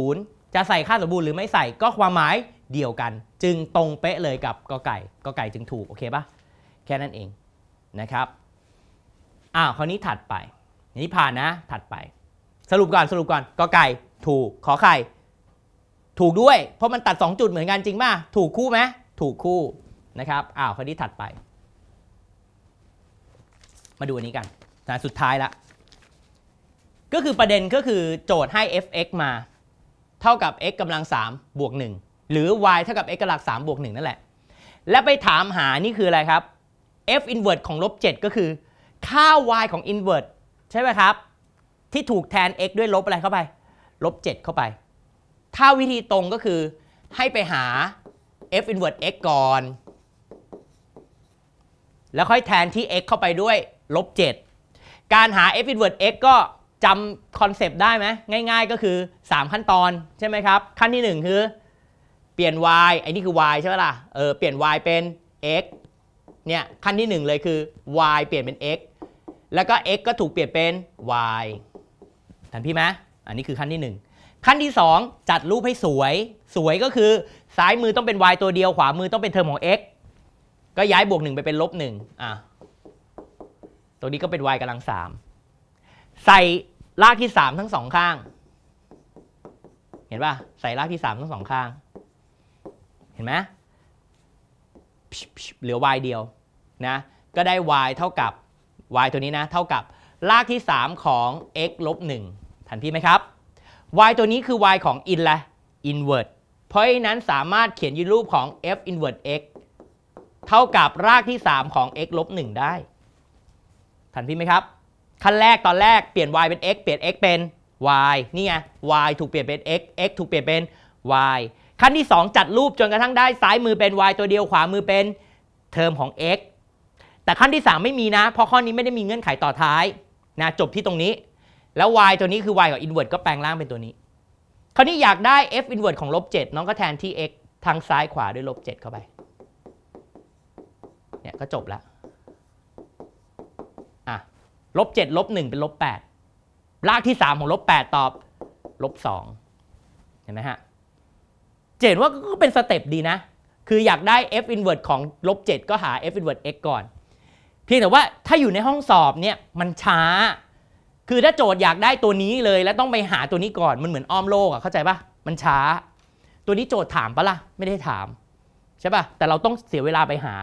0จะใส่ค่าสมบูรณ์หรือไม่ใส่ก็ความหมายเดียวกัน จึงตรงเป๊ะเลยกับกไก่กไก่จึงถูกโอเคปะแค่นั้นเองนะครับ อ้าวคราวนี้ถัดไป นี้ผ่านนะ ถัดไป สรุปก่อน สรุปก่อนกอไก่ถูก ขอไข่ถูกด้วย เพราะมันตัด 2 จุดเหมือนกันจริงป่ะถูกคู่ไหม ถูกคู่นะครับ อ้าวคราวนี้ถัดไป มาดูอันนี้กันนะสุดท้ายละ ก็คือประเด็นก็คือโจทย์ให้ f(x) มา เท่ากับ x กำลัง 3 บวก 1 หรือ y เท่ากับ x กำลัง3บวก1นั่นแหละ และไปถามหานี่คืออะไรครับ f i n v e r ์ e ของ ลบ 7 ก็คือ ค่า y ของ i n v e r ์ e ใช่ไหมครับ ที่ถูกแทน x ด้วยลบอะไรเข้าไป ลบ 7 เข้าไป ถ้าวิธีตรงก็คือให้ไปหา f i n v e r ์ e x ก่อน แล้วค่อยแทนที่ x เข้าไปด้วย ลบ 7 การหา f i n v e r ์ e x ก็จำคอนเซปต์ได้ไหมง่ายๆก็คือ 3 ขั้นตอนใช่ไหมครับขั้นที่ 1 คือ เปลี่ยน y ไอ้นี่คือ y ใช่ไหมล่ะเออเปลี่ยน y เป็น x เนี่ยขั้นที่ 1 เลยคือ y เปลี่ยนเป็น x แล้วก็ x ก็ถูกเปลี่ยนเป็น y ทันพี่ไหมอันนี้คือขั้นที่ 1 ขั้นที่2จัดรูปให้สวย สวยก็คือซ้ายมือต้องเป็น y ตัวเดียวขวามือต้องเป็นเทอมของ x ก็ย้ายบวก1ไปเป็นลบ1อ่ะตรงนี้ก็เป็น y กำลัง3ใส่รากที่ 3 ทั้งสองข้าง เห็นป่ะใส่รากที่3ทั้งสองข้าง เห็นไหมเหลือ y เดียวนะ ก็ได้ y เท่ากับ y ตัวนี้นะ เท่ากับรากที่ 3 ของ x ลบ1ทันทีไหมครับ y ตัวนี้คือ y ของ in ละ inverse เพราะฉะนั้นสามารถเขียนยืนรูปของ f inverse x เท่ากับรากที่ 3 ของ x ลบ1ได้ ทันทีไหมครับ ขั้นแรกตอนแรกเปลี่ยน y เป็น x เปลี่ยน x เป็น y นี่ไง y ถูกเปลี่ยนเป็น x x ถูกเปลี่ยนเป็น y ขั้นที่ 2 จัดรูปจนกระทั่งได้ซ้ายมือเป็น y ตัวเดียวขวามือเป็นเทอมของ x แต่ขั้นที่ 3 ไม่มีนะ เพราะข้อนี้ไม่ได้มีเงื่อนไขต่อท้าย นะ จบที่ตรงนี้ แล้ว y ตัวนี้คือ y กับ inverse ก็แปลงร่างเป็นตัวนี้ คราวนี้อยากได้ f inverse ของ ลบ 7น้องก็แทนที่ x ทางซ้ายขวาด้วย ลบ 7 เข้าไป เนี่ย ก็จบแล้วอ่ะลบ7ลบ1เป็นลบ8ลากที่3ของลบ8ตอบลบ2เห็นไหมฮะเห็นว่าก็เป็นสเต็ปดีนะ คืออยากได้ f inverse ของ ลบ 7 ก็หา f inverse x ก่อน เพียงแต่ว่าถ้าอยู่ในห้องสอบเนี่ยมันช้า คือถ้าโจทย์อยากได้ตัวนี้เลยแล้วต้องไปหาตัวนี้ก่อน มันเหมือนอ้อมโลกอะเข้าใจปะมันช้า ตัวนี้โจทย์ถามปะละ่ะ ไม่ได้ถาม ใช่ปะแต่เราต้องเสียเวลาไปหา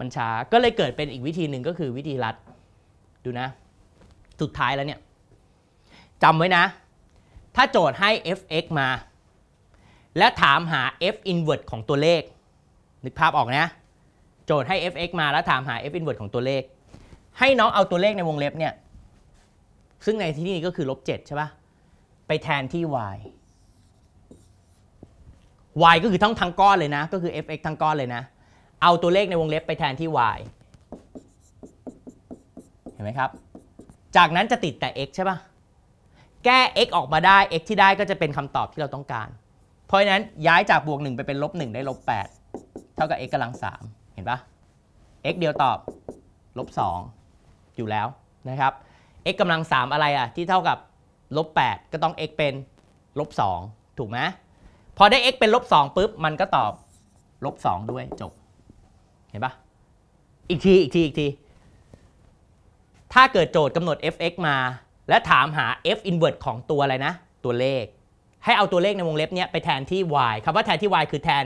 มันช้าก็เลยเกิดเป็นอีกวิธีหนึ่งก็คือวิธีรัดดูนะ สุดท้ายแล้วเนี่ยจำไว้นะ ถ้าโจทย์ให้ fx มาและถามหา f inverse ของตัวเลข นึกภาพออกนะ โจทย์ให้ f(x) มาแล้วถามหา f inverse ของตัวเลข ให้น้องเอาตัวเลขในวงเล็บเนี่ย ซึ่งในที่นี้ก็คือลบ7ใช่ปะไปแทนที่ y y ก็คือทั้งทั้งก้อนเลยนะ ก็คือ f(x) ทั้งก้อนเลยนะ เอาตัวเลขในวงเล็บไปแทนที่ y เห็นไหมครับ จากนั้นจะติดแต่ x ใช่ปะ แก้ x ออกมาได้ x ที่ได้ก็จะเป็นคำตอบที่เราต้องการเพราะฉะนั้น ย้ายจากบวก1ไปเป็นลบ 1 ได้ลบ 8 เท่ากับ x กำลัง 3 เห็นปะ x เดียวตอบ ลบ 2 อยู่แล้วนะครับ x กำลัง 3 อะไรอ่ะที่เท่ากับ ลบ 8 ก็ต้อง x เป็นลบ 2 ถูกไหมพอได้ x เป็นลบ2ปุ๊บ มันก็ตอบ ลบ 2 ด้วยจบ เห็นปะอีกที อีกที อีกที ถ้าเกิดโจทย์กำหนด f(x) มา และถามหา f inverse ของตัวอะไรนะตัวเลขให้เอาตัวเลขในวงเล็บเนี้ยไปแทนที่ y คำว่าแทนที่ y คือแทน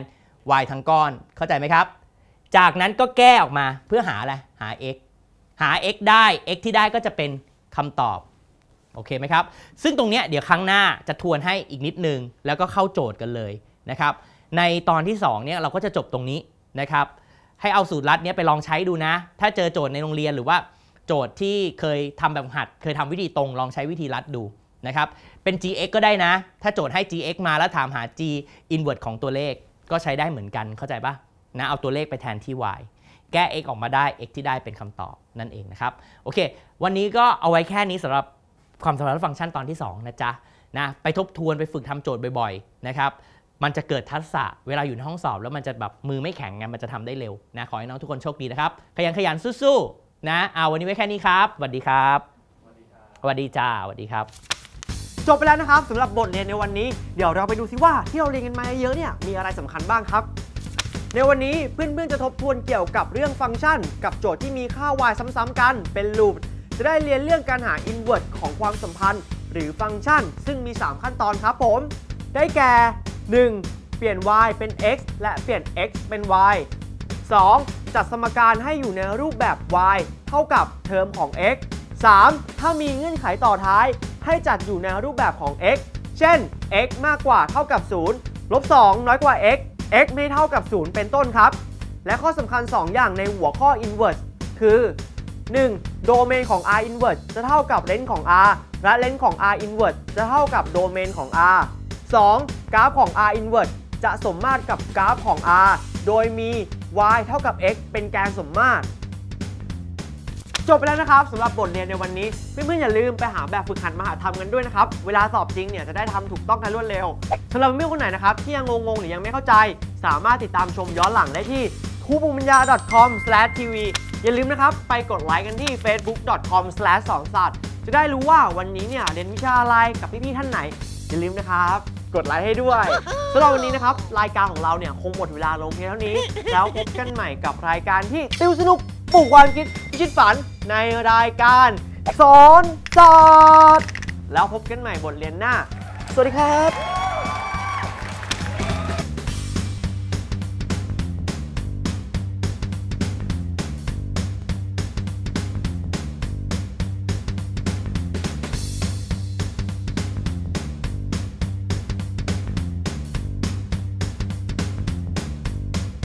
y ทั้งก้อน เข้าใจไหมครับ จากนั้นก็แก้ออกมาเพื่อหาอะไร หา x หา x ได้ x ที่ได้ก็จะเป็นคำตอบ โอเคไหมครับ ซึ่งตรงเนี้ยเดี๋ยวครั้งหน้าจะทวนให้อีกนิดนึงแล้วก็เข้าโจทย์กันเลยนะครับ ในตอนที่ 2เนี้ยเราก็จะจบตรงนี้นะครับ ให้เอาสูตรลัดเนี้ยไปลองใช้ดูนะ ถ้าเจอโจทย์ในโรงเรียนหรือว่า โจทย์ที่เคยทำแบบหัดเคยทำวิธีตรงลองใช้วิธีลัดดูนะครับเป็น gx ก็ได้นะ ถ้าโจทย์ให้ gx มาแล้วถามหา g inverse ของตัวเลขก็ใช้ได้เหมือนกัน เข้าใจปะนะ เอาตัวเลขไปแทนที่ y แก้ x ออกมาได้ x ที่ได้เป็นคำตอบนั่นเองนะครับ โอเค วันนี้ก็เอาไว้แค่นี้สำหรับความสำเร็จฟังก์ชันตอนที่ 2 นะจ๊ะ นะ ไปทบทวนไปฝึกทำโจทย์บ่อย ๆ นะครับ มันจะเกิดทักษะเวลาอยู่ในห้องสอบ แล้วมันจะแบบมือไม่แข็งไงมันจะทำได้เร็ว นะ ขอให้น้องทุกคนโชคดีนะครับ ขยันขยันสู้ๆ นะ เอาวันนี้ไว้แค่นี้ครับสวัสดีครับสวัสดีจ้าสวัสดีครับจบไปแล้วนะครับสำหรับบทเรียนในวันนี้เดี๋ยวเราไปดูซิว่าที่เราเรียนกันมาเยอะเนี่ยมีอะไรสำคัญบ้างครับ ในวันนี้เพื่อนๆจะทบทวนเกี่ยวกับเรื่องฟังก์ชันกับโจทย์ที่มีค่า y ซ้ำๆกันเป็นลูป จะได้เรียนเรื่องการหา i n v e r ์สของความสัมพันธ์ หรือฟังก์ชันซึ่งมี 3 ขั้นตอนครับผม ได้แก่ 1. เปลี่ยน y เป็น x และเปลี่ยน x เป็น y 2. จัดสมการให้อยู่ในรูปแบบ y เท่ากับเทอมของ x 3. ถ้ามีเงื่อนไขต่อท้ายให้จัดอยู่ในรูปแบบของ x เช่น x มากกว่าเท่ากับ 0 ลบ 2 น้อยกว่า x x ไม่เท่ากับ 0 เป็นต้นครับ และข้อสำคัญ 2 อย่างในหัวข้อ inverse คือ 1. โดเมนของ r inverse จะเท่ากับเลนส์ของ r และเลนส์ของ r inverse จะเท่ากับโดเมนของ r 2. กราฟของ r inverse จะสมมาตรกับกราฟของ r โดยมี y เท่ากับ x เป็นแกนสมมาตรจบไปแล้วนะครับสำหรับบทเรียนในวันนี้เพื่อนๆอย่าลืมไปหาแบบฝึกหัดมาหาทำกันด้วยนะครับ เวลาสอบจริงเนี่ยจะได้ทำถูกต้องและรวดเร็วสำหรับเพื่อนๆคนไหนนะครับที่ยังงงๆหรือยังไม่เข้าใจ สามารถติดตามชมย้อนหลังได้ที่ทูบุญญา .com/tv อย่าลืมนะครับไปกดไลค์กันที่ facebook.com/2 ส a ตจะได้รู้ว่าวันนี้เนี่ยเรียนวิชาอะไรกับพี่ๆท่านไหน อย่าลืมนะครับกดไลค์ให้ด้วยสำหรับวันนี้นะครับรายการของเราเนี่ยคงหมดเวลาลงเพียงเท่านี้ แล้วพบกันใหม่กับรายการที่ติวสนุกปลูกความคิดพิชิตฝันในรายการสอนสอด แล้วพบกันใหม่บทเรียนหน้า สวัสดีครับ